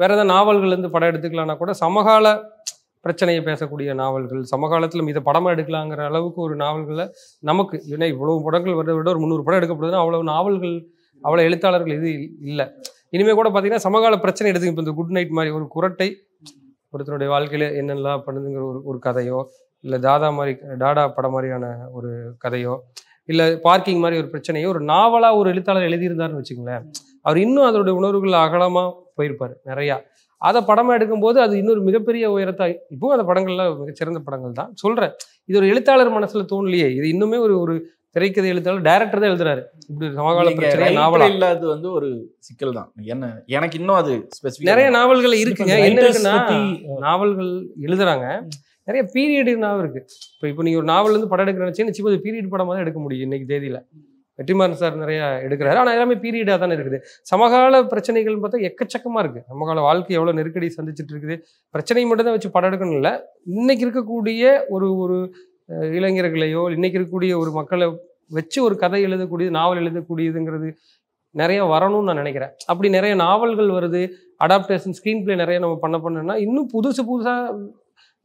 வேறு ஏதாவது நாவல்கள்லேருந்து படம் எடுத்துக்கலாம்னா கூட சமகால பிரச்சனையை பேசக்கூடிய நாவல்கள் சமகாலத்தில் இதை படமாக எடுக்கலாங்கிற அளவுக்கு ஒரு நாவல்களை நமக்கு ஏன்னா இவ்வளோ படங்கள் வர விட ஒரு முந்நூறு படம் எடுக்கப்படுதுன்னா அவ்வளோ நாவல்கள் அவ்வளோ எழுத்தாளர்கள் இது இல்லை இனிமேல் கூட பார்த்தீங்கன்னா சமகால பிரச்சனை எடுத்துக்கு இப்போ இந்த குட் நைட் மாதிரி ஒரு குரட்டை ஒருத்தருடைய வாழ்க்கையில் என்னெல்லாம் பண்ணுதுங்கிற ஒரு ஒரு கதையோ இல்லை தாதா மாதிரி டாடா படம் மாதிரியான ஒரு கதையோ இல்லை பார்க்கிங் மாதிரி ஒரு பிரச்சனையை ஒரு நாவலாக ஒரு எழுத்தாளர் எழுதியிருந்தாருன்னு வச்சுங்களேன் அவர் இன்னும் அதனுடைய உணர்வுகள் அகலமாக போயிருப்பார் நிறையா அதை படமாக எடுக்கும்போது அது இன்னொரு மிகப்பெரிய உயரத்தாக இப்பவும் அந்த படங்கள்லாம் மிகச்சிறந்த படங்கள் தான் சொல்கிறேன் இது ஒரு எழுத்தாளர் மனசில் தோணலையே இது இன்னுமே ஒரு ஒரு திரைக்கதை எழுத்தாளர் டைரக்டர் தான் எழுதுறாரு இப்படி சமகால பிரச்சனை நாவல் இல்லாதது வந்து ஒரு சிக்கல் தான் என்ன எனக்கு இன்னும் அது நிறைய நாவல்கள் இருக்குங்க என்ன நாவல்கள் எழுதுறாங்க நிறைய பீரியடுனாவும் இருக்குது இப்போ இப்போ நீங்கள் ஒரு நாவல் வந்து படம் எடுக்கிறேன்னு நிச்சயம் ஒரு பீரியட் படமாக தான் எடுக்க முடியும் இன்றைக்கி தேதியில் வெற்றிமாறன் சார் நிறையா எடுக்கிறாரு ஆனால் எல்லாமே பீரியடாக தானே இருக்குது சமகால பிரச்சனைகள்னு பார்த்தா எக்கச்சக்கமாக இருக்குது சமகால வாழ்க்கை எவ்வளோ நெருக்கடி சந்திச்சுட்டு இருக்குது பிரச்சனை மட்டும் தான் வச்சு படம் எடுக்கணும் இல்லை இன்றைக்கி இருக்கக்கூடிய ஒரு ஒரு இளைஞர்களையோ இன்றைக்கி இருக்கக்கூடிய ஒரு மக்களை வச்சு ஒரு கதை எழுதக்கூடியது நாவல் எழுதக்கூடியதுங்கிறது நிறைய வரணும்னு நான் நினைக்கிறேன் அப்படி நிறைய நாவல்கள் வருது அடாப்டேஷன் ஸ்க்ரீன் பிளே நிறைய நம்ம பண்ண பண்ணோம்னா இன்னும் புதுசு புதுசாக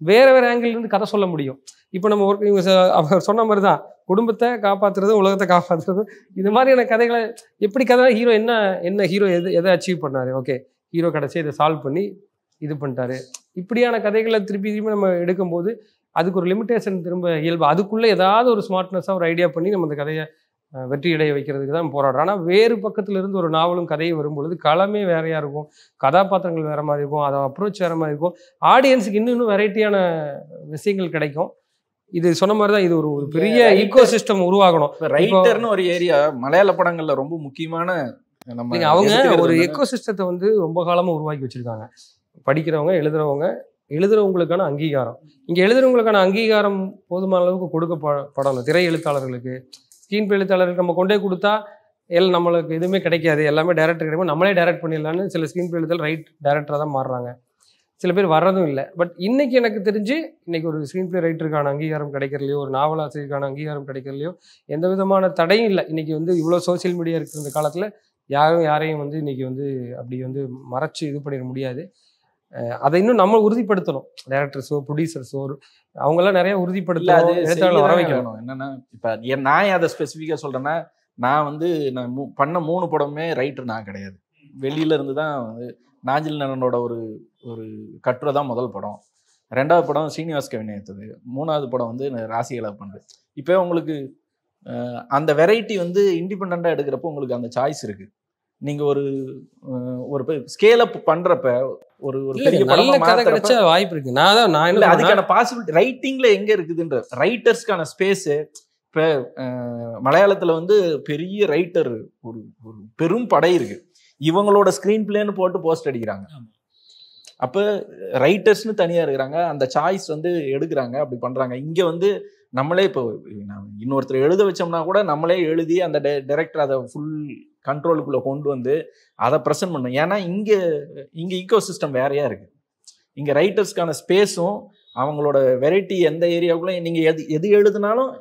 வேற வேற ஆங்கிள் இருந்து கதை சொல்ல முடியும் இப்போ நம்ம ஒரு இவங்க அவர் சொன்ன மாதிரி தான் குடும்பத்தை காப்பாத்துறது உலகத்தை காப்பாத்துறது இது மாதிரியான கதைகளை எப்படி கதை ஹீரோ என்ன என்ன ஹீரோ எது எதை அச்சீவ் பண்ணாரு ஓகே ஹீரோ கடைசி இதை சால்வ் பண்ணி இது பண்ணிட்டாரு இப்படியான கதைகளை திருப்பி திருப்பி நம்ம எடுக்கும்போது அதுக்கு ஒரு லிமிட்டேஷன் திரும்ப இயல்பு அதுக்குள்ளே ஏதாவது ஒரு ஸ்மார்ட்னஸாக ஒரு ஐடியா பண்ணி நம்ம அந்த கதையை வெற்றியடைய வைக்கிறதுக்கு தான் போராடுறோம் ஆனால் வேறு பக்கத்துல இருந்து ஒரு நாவலும் கதையும் வரும்பொழுது களமே வேறையாக இருக்கும் கதாபாத்திரங்கள் வேறு மாதிரி இருக்கும் அதை அப்ரோச் வேறு மாதிரி இருக்கும் ஆடியன்ஸுக்கு இன்னும் இன்னும் வெரைட்டியான விஷயங்கள் கிடைக்கும் இது சொன்ன மாதிரி தான் இது ஒரு பெரிய ஈகோ சிஸ்டம் உருவாகணும் ரைட்டர்னு ஒரு ஏரியா மலையாள படங்கள்ல ரொம்ப முக்கியமான அவங்க ஒரு எக்கோ சிஸ்டத்தை வந்து ரொம்ப காலமாக உருவாக்கி வச்சிருக்காங்க படிக்கிறவங்க எழுதுறவங்க எழுதுறவங்களுக்கான அங்கீகாரம் இங்கே எழுதுறவங்களுக்கான அங்கீகாரம் போதுமான அளவுக்கு கொடுக்க படம் திரை எழுத்தாளர்களுக்கு ஸ்க்ரீன் பிளே எழுத்தாளருக்கு நம்ம கொண்டே கொடுத்தா எல்லாம் நம்மளுக்கு எதுவுமே கிடைக்காது எல்லாமே டேரக்டர் கிடைக்கும் நம்மளே டைரக்ட் பண்ணிடலான்னு சில ஸ்க்ரீன் பிளே எழுத்தாளர் ரைட் டேரக்டராக தான் மாறுறாங்க சில பேர் வர்றதும் இல்லை பட் இன்னைக்கு எனக்கு தெரிஞ்சு இன்னைக்கு ஒரு ஸ்க்ரீன் பிளே ரைட்டருக்கான அங்கீகாரம் கிடைக்கிறலையோ ஒரு நாவல் ஆசிரியருக்கான அங்கீகாரம் கிடைக்கிறலையோ எந்த விதமான தடையும் இல்லை இன்னைக்கு வந்து இவ்வளோ சோசியல் மீடியா இருக்கிற இந்த காலத்தில் யாரும் யாரையும் வந்து இன்றைக்கி வந்து அப்படி வந்து மறைச்சு இது பண்ணிட முடியாது அதை இன்னும் நம்ம உறுதிப்படுத்தணும் டேரக்டர்ஸோ ப்ரொடியூசர்ஸோ அவங்களாம் நிறைய உறுதிப்படுத்த அது எழுத்தாளர் வர வைக்கணும் என்னன்னா இப்போ நான் அதை ஸ்பெசிஃபிக்காக சொல்கிறேன்னா நான் வந்து நான் பண்ண மூணு படமுமே ரைட்டர் நான் கிடையாது வெளியில இருந்து தான் வந்து நாஞ்சில் நன்னனோட ஒரு ஒரு கட்டுரை தான் முதல் படம் ரெண்டாவது படம் சீனிவாஸ் கவினை எடுத்தது மூணாவது படம் வந்து ராசிகளை பண்ணுறது இப்போ உங்களுக்கு அந்த வெரைட்டி வந்து இண்டிபெண்ட்டாக எடுக்கிறப்போ உங்களுக்கு அந்த சாய்ஸ் இருக்குது நீங்க ஒரு ஒரு ஸ்கேல் அப் பண்றப்ப ஒரு ஒரு பெரிய நல்ல கதை கிடைச்ச வாய்ப்பு இருக்கு நான் தான் நான் இல்லை அதுக்கான பாசிபிலிட்டி ரைட்டிங்ல எங்க இருக்குதுன்ற ரைட்டர்ஸ்க்கான ஸ்பேஸ் இப்போ மலையாளத்துல வந்து பெரிய ரைட்டர் ஒரு ஒரு பெரும் படை இருக்கு இவங்களோட ஸ்க்ரீன் பிளேன்னு போட்டு போஸ்ட் அடிக்கிறாங்க அப்போ ரைட்டர்ஸ்னு தனியா இருக்கிறாங்க அந்த சாய்ஸ் வந்து எடுக்கிறாங்க அப்படி பண்றாங்க இங்கே வந்து நம்மளே இப்போ இன்னொருத்தர் எழுத வச்சோம்னா கூட நம்மளே எழுதி அந்த டைரக்டர் அதை ஃபுல் கண்ட்ரோலுக்குள்ளே கொண்டு வந்து அதை ப்ரெசென்ட் பண்ணும் ஏன்னா இங்கே இங்கே ஈக்கோ சிஸ்டம் வேறையாக இருக்குது இங்கே ரைட்டர்ஸ்க்கான ஸ்பேஸும் அவங்களோட வெரைட்டி எந்த ஏரியாவுக்குள்ளே நீங்கள் எது எது எழுதுனாலும்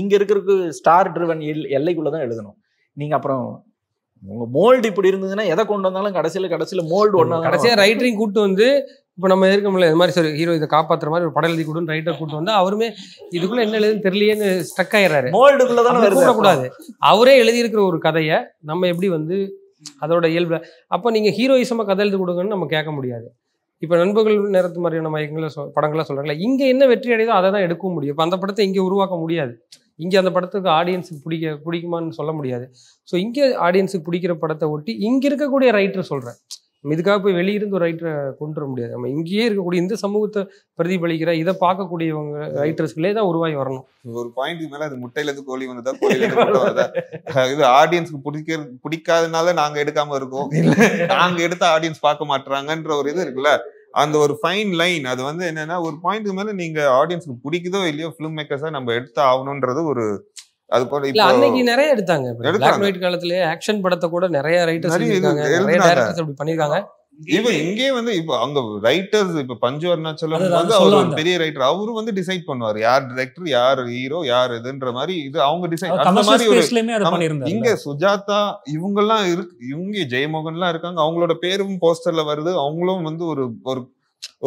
இங்கே இருக்கிறதுக்கு ஸ்டார் ட்ரிவன் எல் எல்லைக்குள்ளே தான் எழுதணும் நீங்கள் அப்புறம் உங்க மோல்டு இப்படி இருந்ததுன்னா எதை கொண்டு வந்தாலும் கடைசியில் கடைசியில் மோல்டு ஒன்று கடைசியாக ரைட்டரிங் கூப்பிட்டு வந்து இப்போ நம்ம இருக்கோம்ல இது மாதிரி சரி ஹீரோ இதை காப்பாற்றுற மாதிரி ஒரு படம் எழுதி கொடுன்னு ரைட்டர் கூட்டு வந்து அவருமே இதுக்குள்ள என்ன எழுதுன்னு தெரியலையேன்னு ஸ்டக் ஆயிடுறாரு மோல்டுக்குள்ளதான் கூடாது அவரே எழுதியிருக்கிற ஒரு கதையை நம்ம எப்படி வந்து அதோட இயல்பு அப்போ நீங்கள் ஹீரோயிசமாக கதை எழுதி கொடுங்கன்னு நம்ம கேட்க முடியாது இப்போ நண்பர்கள் நேரத்து மாதிரியான மையங்களை சொல் படங்கள்லாம் சொல்கிறாங்களே இங்கே என்ன வெற்றி அடையதோ அதை தான் எடுக்க முடியும் இப்போ அந்த படத்தை இங்கே உருவாக்க முடியாது இங்கே அந்த படத்துக்கு ஆடியன்ஸுக்கு பிடிக்க பிடிக்குமான்னு சொல்ல முடியாது ஸோ இங்கே ஆடியன்ஸுக்கு பிடிக்கிற படத்தை ஒட்டி இங்கே இருக்கக்கூடிய ரைட்டர் சொல்கிறேன் இதுக்காக போய் வெளியிருந்து ஒரு ரைட்டரை கொண்டு வர முடியாது நம்ம இங்கேயே இருக்கக்கூடிய இந்த சமூகத்தை பிரதிபலிக்கிற இதை பார்க்கக்கூடியவங்க ரைட்டர்ஸ்களே தான் உருவாகி வரணும் ஒரு பாயிண்ட் மேலே அது முட்டையிலேருந்து கோழி வந்ததா கோழியிலேருந்து இது ஆடியன்ஸ்க்கு பிடிக்க பிடிக்காதனால நாங்க எடுக்காம இருக்கோம் நாங்க எடுத்த ஆடியன்ஸ் பார்க்க மாட்டாங்கன்ற ஒரு இது இருக்குல்ல அந்த ஒரு ஃபைன் லைன் அது வந்து என்னன்னா ஒரு பாயிண்ட்டுக்கு மேல நீங்க ஆடியன்ஸ்க்கு பிடிக்குதோ இல்லையோ ஃபிலிம் மேக்கர்ஸா நம்ம எடுத்து ஆகணுன்றது ஒரு அது போல இப்ப அன்னைக்கு நிறைய எடுத்தாங்க பிளாக் ஒயிட் காலத்திலே ஆக்ஷன் படத்தை கூட நிறைய ரைட்டர்ஸ் இருக்காங்க நிறைய டைரக்டர்ஸ் அப்படி பண்ணிருக்காங்க இவன் இங்கே வந்து இப்ப அங்க ரைட்டர்ஸ் இப்ப பஞ்சு அருணாச்சலம் வந்து அவர் ஒரு பெரிய ரைட்டர் அவரு வந்து டிசைட் பண்ணுவாரு யார் டிரெக்டர் யார் ஹீரோ யார் இதுன்ற மாதிரி இது அவங்க டிசைன் அந்த மாதிரி ஒரு இங்க சுஜாதா இவங்க எல்லாம் இருக்கு இவங்க ஜெயமோகன் எல்லாம் இருக்காங்க அவங்களோட பேரும் போஸ்டர்ல வருது அவங்களும் வந்து ஒரு ஒரு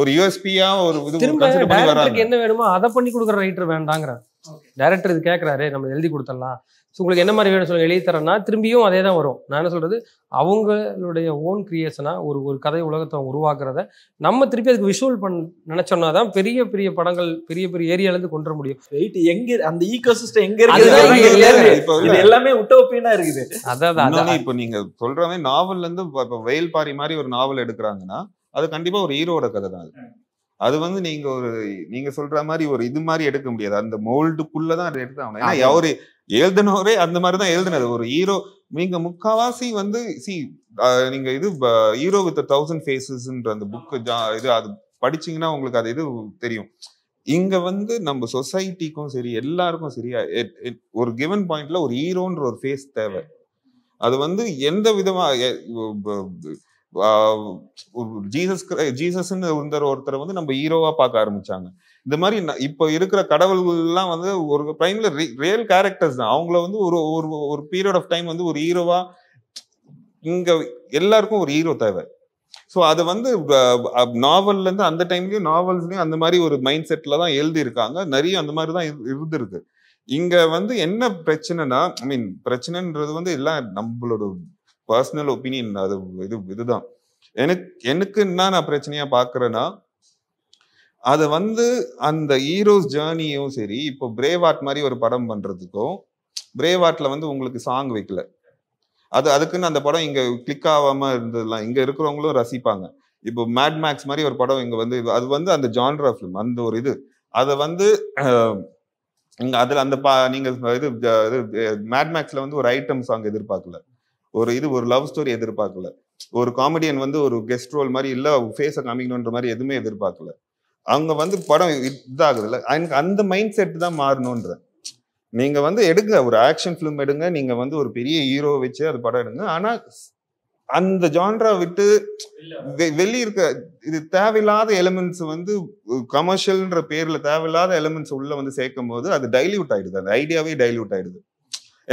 ஒரு யூஎஸ்பியா ஒரு இது என்ன வேணுமோ அதை பண்ணி கொடுக்குற ரைட்டர் வேண்டாங்கிற டேரக்டர் இது கேட்குறாரு நம்ம எழுதி கொடுத்துடலாம் ஸோ உங்களுக்கு என்ன மாதிரி வேணும் சொல்லுங்க எழுதி தரேன்னா திரும்பியும் அதே தான் வரும் நான் என்ன சொல்கிறது அவங்களுடைய ஓன் கிரியேஷனாக ஒரு ஒரு கதை உலகத்தை அவங்க உருவாக்குறத நம்ம திருப்பி அதுக்கு விஷுவல் பண் நினச்சோன்னா தான் பெரிய பெரிய படங்கள் பெரிய பெரிய ஏரியாலேருந்து கொண்டு வர முடியும் வெயிட் எங்கே அந்த ஈகோ சிஸ்டம் எங்கே இருக்குது எல்லாமே உட்டோப்பியனாக இருக்குது அதான் அதான் இப்போ நீங்கள் சொல்கிற மாதிரி நாவல்லேருந்து இப்போ வெயில் பாரி மாதிரி ஒரு நாவல் எடுக்கிறாங்கன்னா அது கண்டிப்பாக ஒரு ஹீரோட கதை தான் அது வந்து நீங்க ஒரு நீங்க சொல்ற மாதிரி ஒரு இது மாதிரி எடுக்க முடியாது அந்த மோல்டுக்குள்ளதான் அதை எடுத்து ஆகணும் ஏன்னா அவரு எழுதினவரே அந்த மாதிரி தான் ஒரு ஹீரோ நீங்க முக்காவாசி வந்து சி நீங்க இது ஹீரோ வித் தௌசண்ட் ஃபேஸஸ்ன்ற அந்த புக்கு இது அது படிச்சீங்கன்னா உங்களுக்கு அது இது தெரியும் இங்க வந்து நம்ம சொசைட்டிக்கும் சரி எல்லாருக்கும் சரியா ஒரு கிவன் பாயிண்ட்ல ஒரு ஹீரோன்ற ஒரு ஃபேஸ் தேவை அது வந்து எந்த விதமா ஜீசஸ் ஜீசஸ்ன்னு இருந்த ஒருத்தரை வந்து நம்ம ஹீரோவா பார்க்க ஆரம்பிச்சாங்க இந்த மாதிரி இப்போ இருக்கிற கடவுள்கள்லாம் வந்து ஒரு பிரைம்ல ரியல் கேரக்டர்ஸ் தான் அவங்கள வந்து ஒரு ஒரு ஒரு பீரியட் ஆஃப் டைம் வந்து ஒரு ஹீரோவா இங்க எல்லாருக்கும் ஒரு ஹீரோ தேவை ஸோ அதை வந்து இருந்து அந்த டைம்லயும் நாவல்ஸ்லயும் அந்த மாதிரி ஒரு மைண்ட் செட்ல தான் எழுதியிருக்காங்க நிறைய அந்த மாதிரி தான் இருந்திருக்கு இங்க வந்து என்ன பிரச்சனைனா ஐ மீன் பிரச்சனைன்றது வந்து எல்லாம் நம்மளோட பர்சனல் ஒப்பீனியன் அது இது இதுதான் எனக்கு எனக்கு என்ன நான் பிரச்சனையா பாக்குறேன்னா அதை வந்து அந்த ஹீரோஸ் ஜேர்னியும் சரி இப்போ பிரேவ் ஆர்ட் மாதிரி ஒரு படம் பண்றதுக்கும் பிரேவ் ஆர்ட்ல வந்து உங்களுக்கு சாங் வைக்கல அது அதுக்குன்னு அந்த படம் இங்க கிளிக் ஆகாம இருந்ததுலாம் இங்க இருக்கிறவங்களும் ரசிப்பாங்க இப்போ மேட் மேக்ஸ் மாதிரி ஒரு படம் இங்க வந்து அது வந்து அந்த ஜான்ரா ஃபிலிம் அந்த ஒரு இது அதை வந்து இங்க அதுல அந்த பா நீங்க இது இது மேட் மேக்ஸ்ல வந்து ஒரு ஐட்டம் சாங் எதிர்பார்க்கல ஒரு இது ஒரு லவ் ஸ்டோரி எதிர்பார்க்கல ஒரு காமெடியன் வந்து ஒரு கெஸ்ட் ரோல் மாதிரி இல்ல ஃபேஸை காமிக்கணுன்ற மாதிரி எதுவுமே எதிர்பார்க்கல அவங்க வந்து படம் இதாகுதுல்ல எனக்கு அந்த மைண்ட் செட் தான் மாறணும்ன்ற நீங்க வந்து எடுங்க ஒரு ஆக்ஷன் ஃபிலிம் எடுங்க நீங்க வந்து ஒரு பெரிய ஹீரோ வச்சு அது படம் எடுங்க ஆனா அந்த ஜான்ரா விட்டு வெளியிருக்க இது தேவையில்லாத எலிமெண்ட்ஸ் வந்து கமர்ஷியல்ன்ற பேர்ல தேவையில்லாத எலிமெண்ட்ஸ் உள்ள வந்து சேர்க்கும் போது அது டைல்யூட் ஆயிடுது அந்த ஐடியாவே டைல்யூட் ஆயிடுது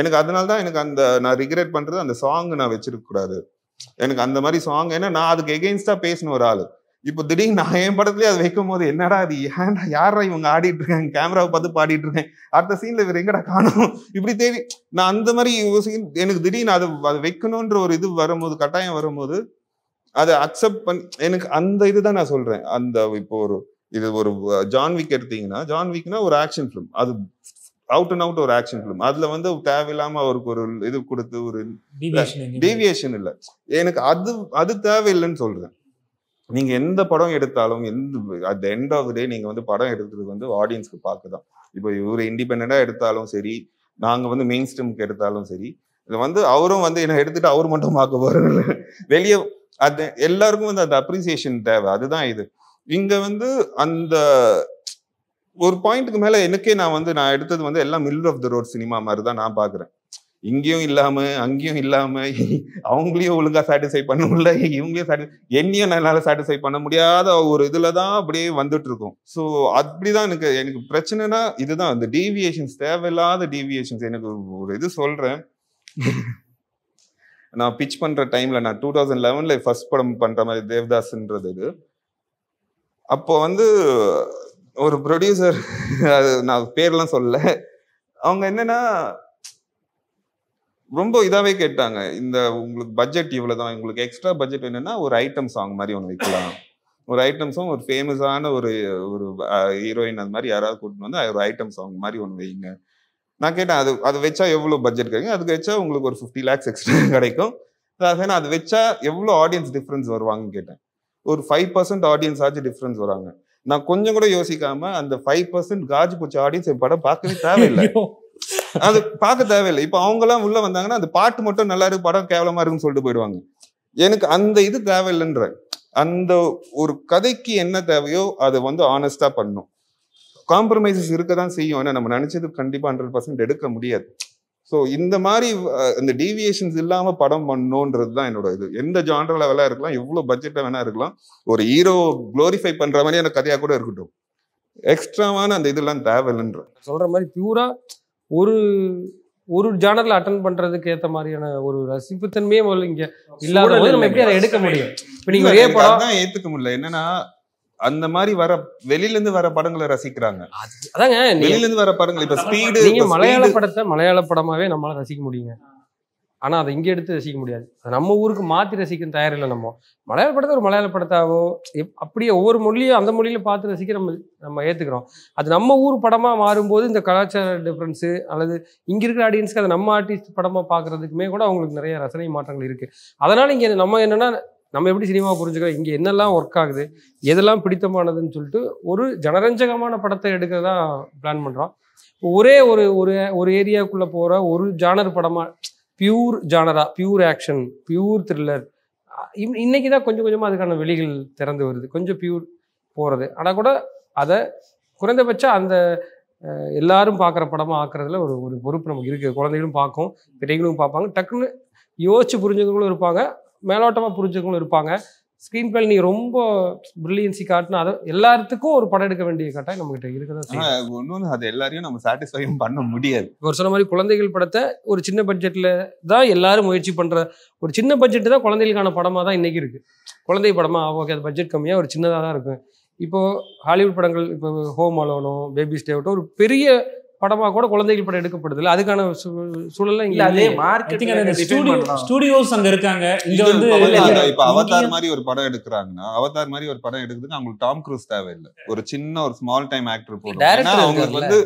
எனக்கு அதனால தான் எனக்கு அந்த நான் ரிக்ரேட் பண்றது அந்த சாங் நான் வச்சிருக்க கூடாது எனக்கு அந்த மாதிரி சாங் ஏன்னா நான் அதுக்கு எகெயின்ஸ்டா பேசின ஒரு ஆள் இப்போ திடீர்னு நான் என் படத்துலயே அதை வைக்கும் போது என்னடா அது ஏன்டா யாரா இவங்க ஆடிட்டு இருக்காங்க கேமராவை பார்த்து பாடிட்டு இருக்கேன் அடுத்த சீன்ல இவர் எங்கடா காணும் இப்படி தேவி நான் அந்த மாதிரி எனக்கு திடீர்னு அது அதை வைக்கணும்ன்ற ஒரு இது வரும்போது கட்டாயம் வரும்போது அதை அக்செப்ட் பண்ணி எனக்கு அந்த இதுதான் நான் சொல்றேன் அந்த இப்போ ஒரு இது ஒரு ஜான் எடுத்தீங்கன்னா ஜான் ஒரு ஆக்ஷன் ஃபிலிம் அது அவுட் அண்ட் அவுட் ஒரு ஆக்ஷன் ஃபிலிம் அதுல வந்து தேவையில்லாம அவருக்கு ஒரு இது கொடுத்து ஒரு டீவியேஷன் இல்ல எனக்கு அது அது தேவையில்லைன்னு சொல்றேன் நீங்க எந்த படம் எடுத்தாலும் எந்த அட் எண்ட் ஆஃப் டே நீங்க வந்து படம் எடுக்கிறது வந்து ஆடியன்ஸ்க்கு பார்க்க தான் இப்போ இவர் இண்டிபெண்டா எடுத்தாலும் சரி நாங்க வந்து மெயின் ஸ்ட்ரீம்க்கு எடுத்தாலும் சரி இது வந்து அவரும் வந்து என்ன எடுத்துட்டு அவர் மட்டும் பார்க்க போறது வெளியே அது எல்லாருக்கும் வந்து அந்த அப்ரிசியேஷன் தேவை அதுதான் இது இங்க வந்து அந்த ஒரு பாயிண்ட்டுக்கு மேலே எனக்கே நான் வந்து நான் எடுத்தது வந்து எல்லாம் middle of the road cinema மாதிரி தான் நான் பார்க்குறேன் இங்கேயும் இல்லாம அங்கேயும் இல்லாம அவங்களையும் ஒழுங்கா சாட்டிஸ்ஃபை பண்ண முடியல இவங்களையும் சாட்டிஸ் என்னையும் என்னால் சாட்டிஸ்ஃபை பண்ண முடியாத ஒரு இதில் தான் அப்படியே வந்துட்டு இருக்கும் ஸோ அப்படிதான் எனக்கு எனக்கு பிரச்சனைனா இதுதான் அந்த டீவியேஷன்ஸ் தேவையில்லாத டீவியேஷன்ஸ் எனக்கு ஒரு இது சொல்றேன் <laughs> நான் பிச் பண்ற டைம்ல நான் டூ தௌசண்ட் லெவன்ல ஃபர்ஸ்ட் படம் பண்ற மாதிரி தேவ்தாஸ்ன்றது இது அப்போ வந்து ஒரு ப்ரொடியூசர் நான் பேர்லாம் சொல்ல அவங்க என்னன்னா ரொம்ப இதாவே கேட்டாங்க இந்த உங்களுக்கு பட்ஜெட் இவ்வளவுதான் உங்களுக்கு எக்ஸ்ட்ரா பட்ஜெட் என்னன்னா ஒரு ஐட்டம் சாங் மாதிரி ஒன்று வைக்கலாம் ஒரு ஐட்டம் சாங் ஒரு ஃபேமஸான ஒரு ஒரு ஹீரோயின் அது மாதிரி யாராவது கூட்டிட்டு வந்து ஒரு ஐட்டம் சாங் மாதிரி ஒன்று வைங்க நான் கேட்டேன் அது அது வச்சா எவ்வளோ பட்ஜெட் கிடைக்கும் அதுக்கு வச்சா உங்களுக்கு ஒரு ஃபிஃப்டி லேக்ஸ் எக்ஸ்ட்ரா கிடைக்கும் அதாவது அது வச்சா எவ்வளோ ஆடியன்ஸ் டிஃப்ரென்ஸ் வருவாங்கன்னு கேட்டேன் ஒரு ஃபைவ் பர்சன்ட் ஆடியன்ஸ் ஆச்சு டிஃப்ரென்ஸ் வராங்க நான் கொஞ்சம் கூட யோசிக்காம அந்த ஃபைவ் பர்சன்ட் காஜ் பூச்சி ஆடியன்ஸ் என் படம் பார்க்கவே தேவையில்லை அது பார்க்க தேவையில்லை இப்போ அவங்கெல்லாம் உள்ள வந்தாங்கன்னா அந்த பாட்டு மட்டும் நல்லா இருக்கு படம் கேவலமா இருக்குன்னு சொல்லிட்டு போயிடுவாங்க எனக்கு அந்த இது தேவையில்லைன்ற அந்த ஒரு கதைக்கு என்ன தேவையோ அதை வந்து ஆனஸ்டா பண்ணும் காம்ப்ரமைசஸ் இருக்க தான் செய்யும் ஏன்னா நம்ம நினைச்சது கண்டிப்பா ஹண்ட்ரட் பர்சன்ட் எடுக்க முடியாது ஸோ இந்த மாதிரி இந்த டீவியேஷன்ஸ் இல்லாமல் படம் பண்ணணுன்றது தான் என்னோட இது எந்த ஜான்ரில் வேலை இருக்கலாம் எவ்வளோ பட்ஜெட்டாக வேணா இருக்கலாம் ஒரு ஹீரோ க்ளோரிஃபை பண்ணுற மாதிரியான கதையாக கூட இருக்கட்டும் எக்ஸ்ட்ராவான அந்த இதெல்லாம் தேவையில்லைன்ற சொல்கிற மாதிரி பியூரா ஒரு ஒரு ஜானரில் அட்டன் பண்ணுறதுக்கு ஏற்ற மாதிரியான ஒரு ரசிப்புத்தன்மையே இல்லாத எடுக்க முடியும் இப்போ நீங்கள் ஒரே படம் ஏற்றுக்க முடியல என்னன்னா அந்த மாதிரி வர வெளியில இருந்து வர படங்களை ரசிக்கிறாங்க அதாங்க வெளியில இருந்து வர படங்கள் இப்ப ஸ்பீடு நீங்க மலையாள படத்தை மலையாள படமாவே நம்மளால ரசிக்க முடியுங்க ஆனா அதை இங்க எடுத்து ரசிக்க முடியாது நம்ம ஊருக்கு மாத்தி ரசிக்கும் தயாரில்லை நம்ம மலையாள படத்தை ஒரு மலையாள படத்தாவோ அப்படியே ஒவ்வொரு மொழியும் அந்த மொழியில பார்த்து ரசிக்க நம்ம நம்ம ஏத்துக்கிறோம் அது நம்ம ஊர் படமா மாறும்போது இந்த கலாச்சார டிஃப்ரென்ஸு அல்லது இங்க இருக்கிற ஆடியன்ஸ்க்கு அதை நம்ம ஆர்டிஸ்ட் படமா பாக்குறதுக்குமே கூட அவங்களுக்கு நிறைய ரசனை மாற்றங்கள் இருக்கு அதனால இங்க நம்ம என்னன்னா நம்ம எப்படி சினிமா புரிஞ்சுக்கிறோம் இங்கே என்னெல்லாம் ஒர்க் ஆகுது எதெல்லாம் பிடித்தமானதுன்னு சொல்லிட்டு ஒரு ஜனரஞ்சகமான படத்தை எடுக்க தான் பிளான் பண்ணுறோம் ஒரே ஒரு ஒரு ஒரு ஏரியாவுக்குள்ளே போகிற ஒரு ஜானர் படமாக பியூர் ஜானரா பியூர் ஆக்ஷன் பியூர் த்ரில்லர் இன்னைக்கு தான் கொஞ்சம் கொஞ்சமாக அதுக்கான வெளிகள் திறந்து வருது கொஞ்சம் பியூர் போகிறது ஆனால் கூட அதை குறைந்தபட்சம் அந்த எல்லாரும் பார்க்குற படமாக ஆக்குறதுல ஒரு ஒரு பொறுப்பு நமக்கு இருக்குது குழந்தைகளும் பார்க்கும் பிள்ளைகளும் பார்ப்பாங்க டக்குன்னு யோசிச்சு புரிஞ்சவங்களும் இருப்பாங்க மேலோட்டமாக புரிஞ்சவங்களும் இருப்பாங்க ஸ்க்ரீன் பிளே நீ ரொம்ப பிரில்லியன்சி காட்டினா அதை எல்லாத்துக்கும் ஒரு படம் எடுக்க வேண்டிய கட்டாயம் நம்மகிட்ட இருக்கிறதா ஒன்றும் அது எல்லாரையும் நம்ம சாட்டிஸ்ஃபையும் பண்ண முடியாது ஒரு சொன்ன மாதிரி குழந்தைகள் படத்தை ஒரு சின்ன பட்ஜெட்டில் தான் எல்லாரும் முயற்சி பண்ணுற ஒரு சின்ன பட்ஜெட் தான் குழந்தைகளுக்கான படமாக தான் இன்றைக்கி இருக்குது குழந்தை படமாக ஓகே அது பட்ஜெட் கம்மியாக ஒரு சின்னதாக தான் இருக்கும் இப்போது ஹாலிவுட் படங்கள் இப்போ ஹோம் அலோனோ பேபி ஸ்டேவட்டோ ஒரு பெரிய படமாக கூட குழந்தைகள் படம் எடுக்கப்படுது இல்லை அதுக்கான சூழல இல்லை அதே மார்க்கெட்டிங் ஸ்டூடியோஸ் அங்கே இருக்காங்க இங்கே வந்து இப்போ அவதார் மாதிரி ஒரு படம் எடுக்கிறாங்கன்னா அவதார் மாதிரி ஒரு படம் எடுக்கிறதுக்கு அவங்களுக்கு டாம் க்ரூஸ் தேவையில்லை ஒரு சின்ன ஒரு ஸ்மால் டைம் ஆக்டர் போடுறாங்க அவங்களுக்கு வந்து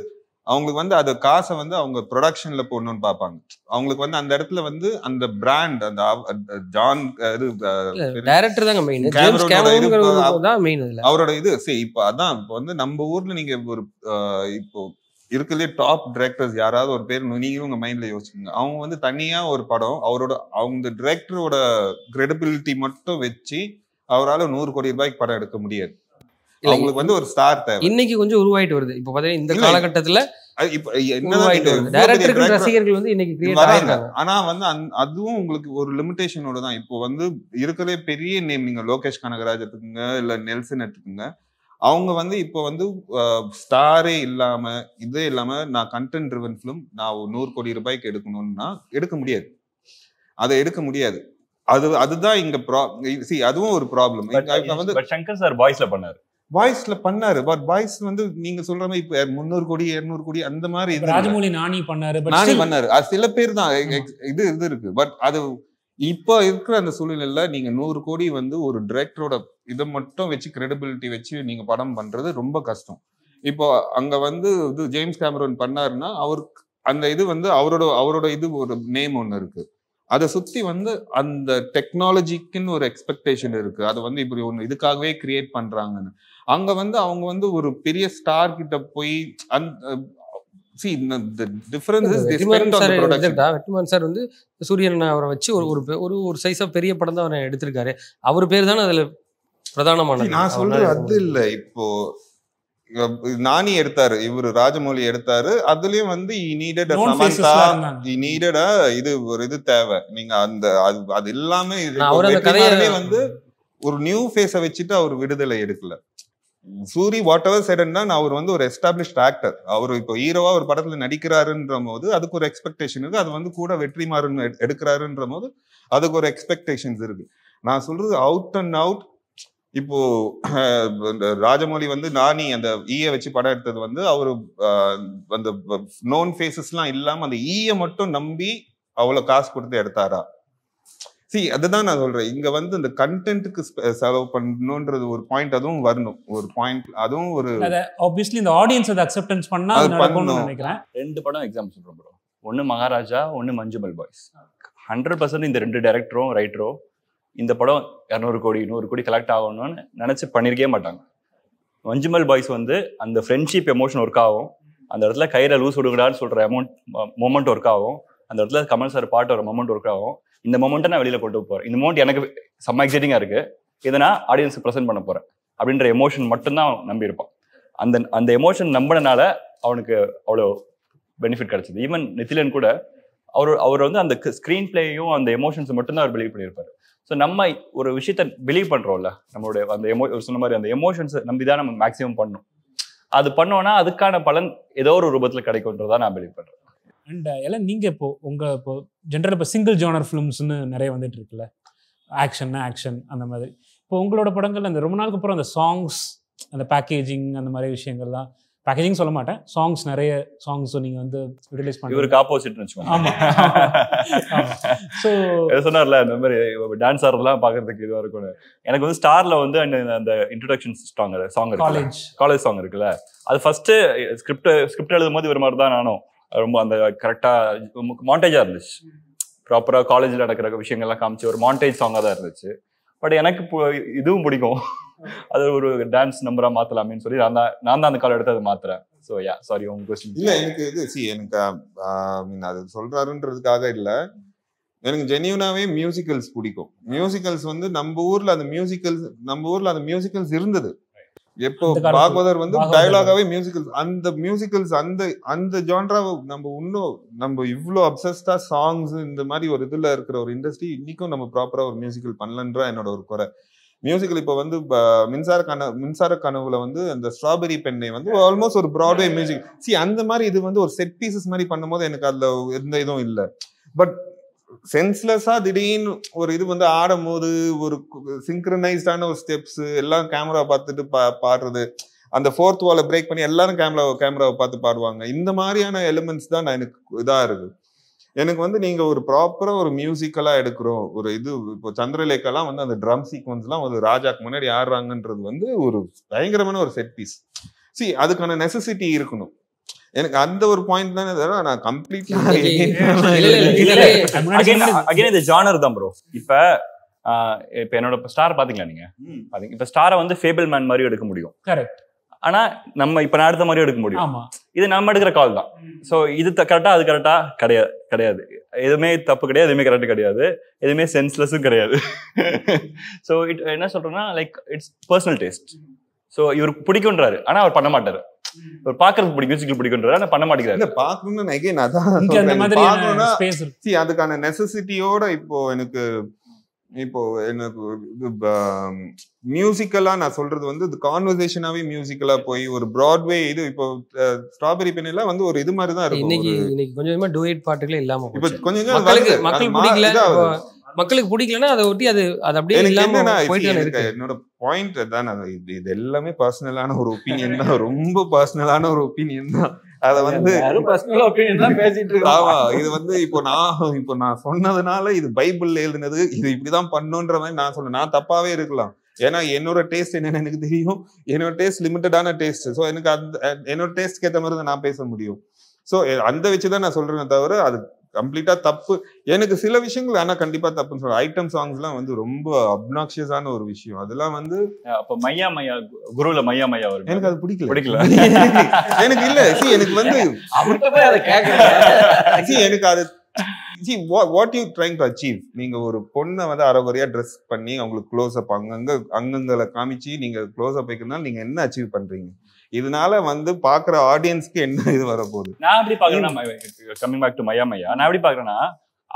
அவங்களுக்கு வந்து அது காசை வந்து அவங்க ப்ரொடக்ஷன்ல போடணும்னு பார்ப்பாங்க அவங்களுக்கு வந்து அந்த இடத்துல வந்து அந்த பிராண்ட் அந்த ஜான் இது டைரக்டர் தாங்க மெயின் அவரோட இது சரி இப்போ அதான் இப்போ வந்து நம்ம ஊர்ல நீங்க ஒரு இப்போ இருக்கிறதே டாப் டிரெக்டர்ஸ் யாராவது ஒரு பேர் நீங்களும் உங்க மைண்ட்ல யோசிச்சுங்க அவங்க வந்து தனியா ஒரு படம் அவரோட அவங்க டிரெக்டரோட கிரெடிபிலிட்டி மட்டும் வச்சு அவரால் நூறு கோடி ரூபாய்க்கு படம் எடுக்க முடியாது அவங்களுக்கு வந்து ஒரு ஸ்டார் தேவை இன்னைக்கு கொஞ்சம் உருவாயிட்டு வருது இப்ப பாத்தீங்கன்னா இந்த காலகட்டத்துல ஆனா வந்து அதுவும் உங்களுக்கு ஒரு லிமிடேஷனோட தான் இப்போ வந்து இருக்கிறதே பெரிய நேம் நீங்க லோகேஷ் கனகராஜ் எடுத்துக்கோங்க இல்ல நெல்சன் எடுத்துக்கோங்க அவங்க வந்து இப்போ வந்து ஸ்டாரே இல்லாம இதே இல்லாம நான் கண்டென்ட் ரிவன் ஃபிலிம் நான் நூறு கோடி ரூபாய்க்கு எடுக்கணும்னா எடுக்க முடியாது அதை எடுக்க முடியாது அது அதுதான் இங்க சி அதுவும் ஒரு ப்ராப்ளம் வந்து சங்கர் சார் பாய்ஸ்ல பண்ணாரு பாய்ஸ்ல பண்ணாரு பட் பாய்ஸ் வந்து நீங்க சொல்ற மாதிரி இப்ப முந்நூறு கோடி இருநூறு கோடி அந்த மாதிரி ராஜமௌழி பண்ணாரு பண்ணாரு அது சில பேர் தான் இது இது இருக்கு பட் அது இப்போ இருக்கிற அந்த சூழ்நிலையில் நீங்கள் நூறு கோடி வந்து ஒரு டிரெக்டரோட இதை மட்டும் வச்சு கிரெடிபிலிட்டி வச்சு நீங்கள் படம் பண்ணுறது ரொம்ப கஷ்டம் இப்போ அங்கே வந்து இது ஜேம்ஸ் கேமரோன் பண்ணாருன்னா அவருக்கு அந்த இது வந்து அவரோட அவரோட இது ஒரு நேம் ஒன்று இருக்குது அதை சுற்றி வந்து அந்த டெக்னாலஜிக்குன்னு ஒரு எக்ஸ்பெக்டேஷன் இருக்குது அதை வந்து இப்படி ஒன்று இதுக்காகவே கிரியேட் பண்ணுறாங்கன்னு அங்கே வந்து அவங்க வந்து ஒரு பெரிய ஸ்டார் கிட்ட போய் அந் சி வந்து சூரியன் அவரை வச்சு ஒரு ஒரு ஒரு சைஸாக பெரிய படம் தான் அவர் எடுத்திருக்காரு அவர் பேர் தானே அதில் பிரதானமானது நான் சொல்றேன் அது இல்ல இப்போ நானி எடுத்தாரு இவரு ராஜமௌழி எடுத்தாரு அதுலயும் வந்து நீடட் சமந்தா இது ஒரு இது தேவை நீங்க அந்த அது அது எல்லாமே வந்து ஒரு நியூ ஃபேஸ வச்சுட்டு அவர் விடுதலை எடுக்கல சூரி வாட் எவர் சைடுன்னா அவர் வந்து ஒரு எஸ்டாப்ளிஷ்ட் ஆக்டர் அவர் இப்போ ஹீரோவா ஒரு படத்துல நடிக்கிறாருன்ற போது அதுக்கு ஒரு எக்ஸ்பெக்டேஷன் இருக்கு அது வந்து கூட வெற்றிமாறன் எடுக்கிறாருன்ற போது அதுக்கு ஒரு எக்ஸ்பெக்டேஷன்ஸ் இருக்கு நான் சொல்றது அவுட் அண்ட் அவுட் இப்போ <clears throat> ராஜமௌழி வந்து நானி அந்த ஈய வச்சு படம் எடுத்தது வந்து அவர் அந்த நோன் ஃபேஸஸ்லாம் இல்லாம அந்த ஈய மட்டும் நம்பி அவ்வளோ காசு கொடுத்து எடுத்தாரா சி அதுதான் நான் சொல்றேன் இங்க வந்து இந்த கண்டென்ட்டுக்கு செலவு பண்ணணும்ன்றது ஒரு பாயிண்ட் அதுவும் வரணும் ஒரு பாயிண்ட் அதுவும் ஒரு ஆப்வியஸ்லி இந்த ஆடியன்ஸ் அதை அக்செப்டன்ஸ் பண்ணா பண்ணணும் நினைக்கிறேன் ரெண்டு படம் எக்ஸாம்பிள் சொல்றேன் ப்ரோ ஒன்று மகாராஜா ஒன்று மஞ்சுமல் பாய்ஸ் ஹண்ட்ரட் பர்சன்ட் இந்த ரெண்டு டேரக்டரும் ரைட்டரும் இந்த படம் இரநூறு கோடி நூறு கோடி கலெக்ட் ஆகணும்னு நினச்சி பண்ணியிருக்கே மாட்டாங்க மஞ்சுமல் பாய்ஸ் வந்து அந்த ஃப்ரெண்ட்ஷிப் எமோஷன் ஒர்க் ஆகும் அந்த இடத்துல கையில் லூஸ் விடுங்கடான்னு சொல்கிற அமௌண்ட் மூமெண்ட் ஒர்க் ஆகும் அந்த இடத்துல கமல் சார் பாட்டு வர மொமெண்ட் ஒர்க் ஆகும் இந்த மொமெண்ட்டை நான் வெளியில் கொண்டு போகிறேன் இந்த மொமெண்ட் எனக்கு செம்ம எக்ஸைட்டிங்காக இருக்குது இதை நான் ப்ரெசென்ட் பண்ண போகிறேன் அப்படின்ற எமோஷன் மட்டும்தான் அவன் நம்பியிருப்பான் அந்த அந்த எமோஷன் நம்பினனால அவனுக்கு அவ்வளோ பெனிஃபிட் கிடச்சிது ஈவன் நித்திலன் கூட அவர் அவர் வந்து அந்த ஸ்க்ரீன் பிளேயும் அந்த எமோஷன்ஸ் மட்டும்தான் அவர் பிலீவ் பண்ணியிருப்பார் ஸோ நம்ம ஒரு விஷயத்த பிலீவ் பண்ணுறோம்ல நம்மளுடைய அந்த எமோ சொன்ன மாதிரி அந்த எமோஷன்ஸை நம்பி தான் நம்ம மேக்ஸிமம் பண்ணணும் அது பண்ணோன்னா அதுக்கான பலன் ஏதோ ஒரு ரூபத்தில் கிடைக்கும்ன்றதான் நான் பிலீவ் பண்ணுறேன் அண்ட் uh, எல்லாம் நீங்கள் இப்போது உங்கள் இப்போ ஜென்ரலாக இப்போ சிங்கிள் ஜோனர் ஃபிலிம்ஸ்னு நிறைய வந்துட்டு இருக்குல்ல ஆக்ஷன் ஆக்ஷன் அந்த மாதிரி இப்போ உங்களோட படங்கள் அந்த ரொம்ப நாளுக்கு அப்புறம் அந்த சாங்ஸ் அந்த பேக்கேஜிங் அந்த மாதிரி விஷயங்கள்லாம் பேக்கேஜிங் சொல்ல மாட்டேன் சாங்ஸ் நிறைய சாங்ஸ் நீங்கள் வந்து ரிலீஸ் பண்ணி இவருக்கு ஆப்போசிட் ஆமாம் ஸோ சொன்னார்ல இந்த மாதிரி டான்ஸ் ஆடுறதுலாம் பார்க்கறதுக்கு இதுவாக இருக்கும் எனக்கு வந்து ஸ்டாரில் வந்து அந்த introduction song song college college song இருக்குல்ல அது ஃபர்ஸ்ட் ஸ்கிரிப்ட் ஸ்கிரிப்ட் எழுதும் போது இவர் மாதிரி தான் நானும் ரொம்ப அந்த கரெக்டாக மாண்டேஜாக இருந்துச்சு ப்ராப்பராக காலேஜில் நடக்கிற விஷயங்கள்லாம் காமிச்சு ஒரு மாண்டேஜ் சாங்காக தான் இருந்துச்சு பட் எனக்கு இதுவும் பிடிக்கும் அது ஒரு டான்ஸ் நம்பராக மாற்றலாமேன்னு சொல்லி நான் தான் நான் தான் அந்த கால் எடுத்து அதை மாற்றுறேன் ஸோ யா சாரி உங்க கொஸ்டின் இல்லை எனக்கு இது சி எனக்கு மீன் அது சொல்கிறாருன்றதுக்காக இல்லை எனக்கு ஜென்யூனாவே மியூசிக்கல்ஸ் பிடிக்கும் மியூசிக்கல்ஸ் வந்து நம்ம ஊரில் அந்த மியூசிக்கல்ஸ் நம்ம ஊரில் அந்த மியூசிக்கல்ஸ் இருந்தது எப்போ பாகவதர் வந்து டயலாகவே மியூசிக்கல்ஸ் அந்த மியூசிக்கல்ஸ் அந்த அந்த ஜான்ரா நம்ம இன்னும் நம்ம இவ்வளோ அப்சஸ்டா சாங்ஸ் இந்த மாதிரி ஒரு இதுல இருக்கிற ஒரு இண்டஸ்ட்ரி இன்னைக்கும் நம்ம ப்ராப்பரா ஒரு மியூசிக்கல் பண்ணலன்றான் என்னோட ஒரு குறை மியூசிக்கல் இப்போ வந்து மின்சார கனவு மின்சார கனவுல வந்து அந்த ஸ்ட்ராபெரி பெண்ணை வந்து ஆல்மோஸ்ட் ஒரு ப்ராட்வே மியூசிக் சி அந்த மாதிரி இது வந்து ஒரு செட் பீசஸ் மாதிரி பண்ணும்போது எனக்கு அதுல எந்த இதுவும் இல்லை பட் சென்ஸ்லெஸ்ஸாக திடீர்னு ஒரு இது வந்து ஆடும் போது ஒரு சிங்க்ரனைஸ்டான ஒரு ஸ்டெப்ஸ் எல்லாம் கேமரா பார்த்துட்டு பா பாடுறது அந்த ஃபோர்த் வாலை பிரேக் பண்ணி எல்லாரும் கேமரா கேமராவை பார்த்து பாடுவாங்க இந்த மாதிரியான எலிமெண்ட்ஸ் தான் நான் எனக்கு இதாக இருக்குது எனக்கு வந்து நீங்கள் ஒரு ப்ராப்பராக ஒரு மியூசிக்கலாக எடுக்கிறோம் ஒரு இது இப்போ சந்திரலேக்கெல்லாம் வந்து அந்த ட்ரம் சீக்வன்ஸ்லாம் வந்து ராஜாக்கு முன்னாடி ஆடுறாங்கன்றது வந்து ஒரு பயங்கரமான ஒரு செட் பீஸ் சி அதுக்கான நெசசிட்டி இருக்கணும் எனக்கு அந்த ஒரு பாயிண்ட் தானே தவிர நான் கம்ப்ளீட்லி இந்த ஜானர் தான் ப்ரோ இப்போ இப்போ என்னோட ஸ்டார் பாத்தீங்களா நீங்க பாத்தீங்க இப்போ ஸ்டாரை வந்து ஃபேபிள் மேன் மாதிரி எடுக்க முடியும் கரெக்ட் ஆனா நம்ம இப்ப நான் எடுத்த மாதிரி எடுக்க முடியும் இது நம்ம எடுக்கிற கால் தான் சோ இது கரெக்டா அது கரெக்டா கிடையாது கிடையாது எதுவுமே தப்பு கிடையாது எதுவுமே கரெக்ட் கிடையாது எதுவுமே சென்ஸ்லெஸ்ஸும் கிடையாது சோ <laughs> இட் என்ன சொல்றேன்னா like it's personal taste so இவருக்கு பிடிக்கும்ன்றாரு ஆனா அவர் பண்ண மாட்டாரு அவர் பாக்குறது பிடிக்கும் மியூசிக்கல் பிடிக்கும்ன்றாரு ஆனா பண்ண மாட்டேங்கிறாரு இல்ல பாக்கணும்னு அகைன் அதான் அதுக்கான நெசசிட்டியோட இப்போ எனக்கு இப்போ எனக்கு மியூசிக்கலா நான் சொல்றது வந்து இது கான்வர்சேஷனாவே மியூசிக்கலா போய் ஒரு பிராட்வே இது இப்போ ஸ்ட்ராபெரி பெண்ணில வந்து ஒரு இது மாதிரி தான் இருக்கும் இன்னைக்கு கொஞ்சம் கொஞ்சமா டூயட் பாட்டுகளே இல்லாம இப்போ கொஞ்சம் மக்கள் பிடிக்கல மக்களுக்கு பிடிக்கலன்னா அதை ஒட்டி அது அது அப்படியே இல்லாம என்னோட பாயிண்ட் தான் இது இது எல்லாமே பர்சனலான ஒரு ஒப்பீனியன் தான் ரொம்ப பர்சனலான ஒரு ஒப்பீனியன் தான் அத வந்து ஆமா இது வந்து இப்போ நான் இப்போ நான் சொன்னதுனால இது பைபிள்ல எழுதுனது இது இப்படிதான் பண்ணுன்ற மாதிரி நான் சொல்ல நான் தப்பாவே இருக்கலாம் ஏன்னா என்னோட டேஸ்ட் என்னன்னு எனக்கு தெரியும் என்னோட டேஸ்ட் லிமிட்டடான டேஸ்ட் சோ எனக்கு அந்த என்னோட டேஸ்ட்க்கு ஏத்த மாதிரி தான் நான் பேச முடியும் சோ அந்த வச்சுதான் நான் சொல்றேன் தவிர அது கம்ப்ளீட்டா தப்பு எனக்கு சில விஷயங்கள் ஆனா கண்டிப்பா தப்புன்னு சொல்றேன் ஐட்டம் சாங்ஸ் எல்லாம் வந்து ரொம்ப அப்னாக்சியஸான ஒரு விஷயம் அதெல்லாம் வந்து அப்ப மையா மையா குருல மையா மையா வரும் எனக்கு அது பிடிக்கல பிடிக்கல <laughs> எனக்கு இல்ல சி எனக்கு வந்து சி <laughs> எனக்கு அது see what you trying to achieve நீங்க ஒரு பொண்ணை வந்து அறகுறையா ட்ரெஸ் பண்ணி அவங்களுக்கு க்ளோஸ் அப் அங்கங்க அங்கங்களை காமிச்சு நீங்க க்ளோஸ் அப் வைக்கிறதுனால நீங்க என்ன அச்சீவ் பண்றீங்க இதனால வந்து பாக்குற ஆடியன்ஸ்க்கு என்ன இது வரப்போகுது நான் எப்படி பாக்குறேன் கம்மிங் பேக் டு மையா மையா நான் எப்படி பாக்குறேன்னா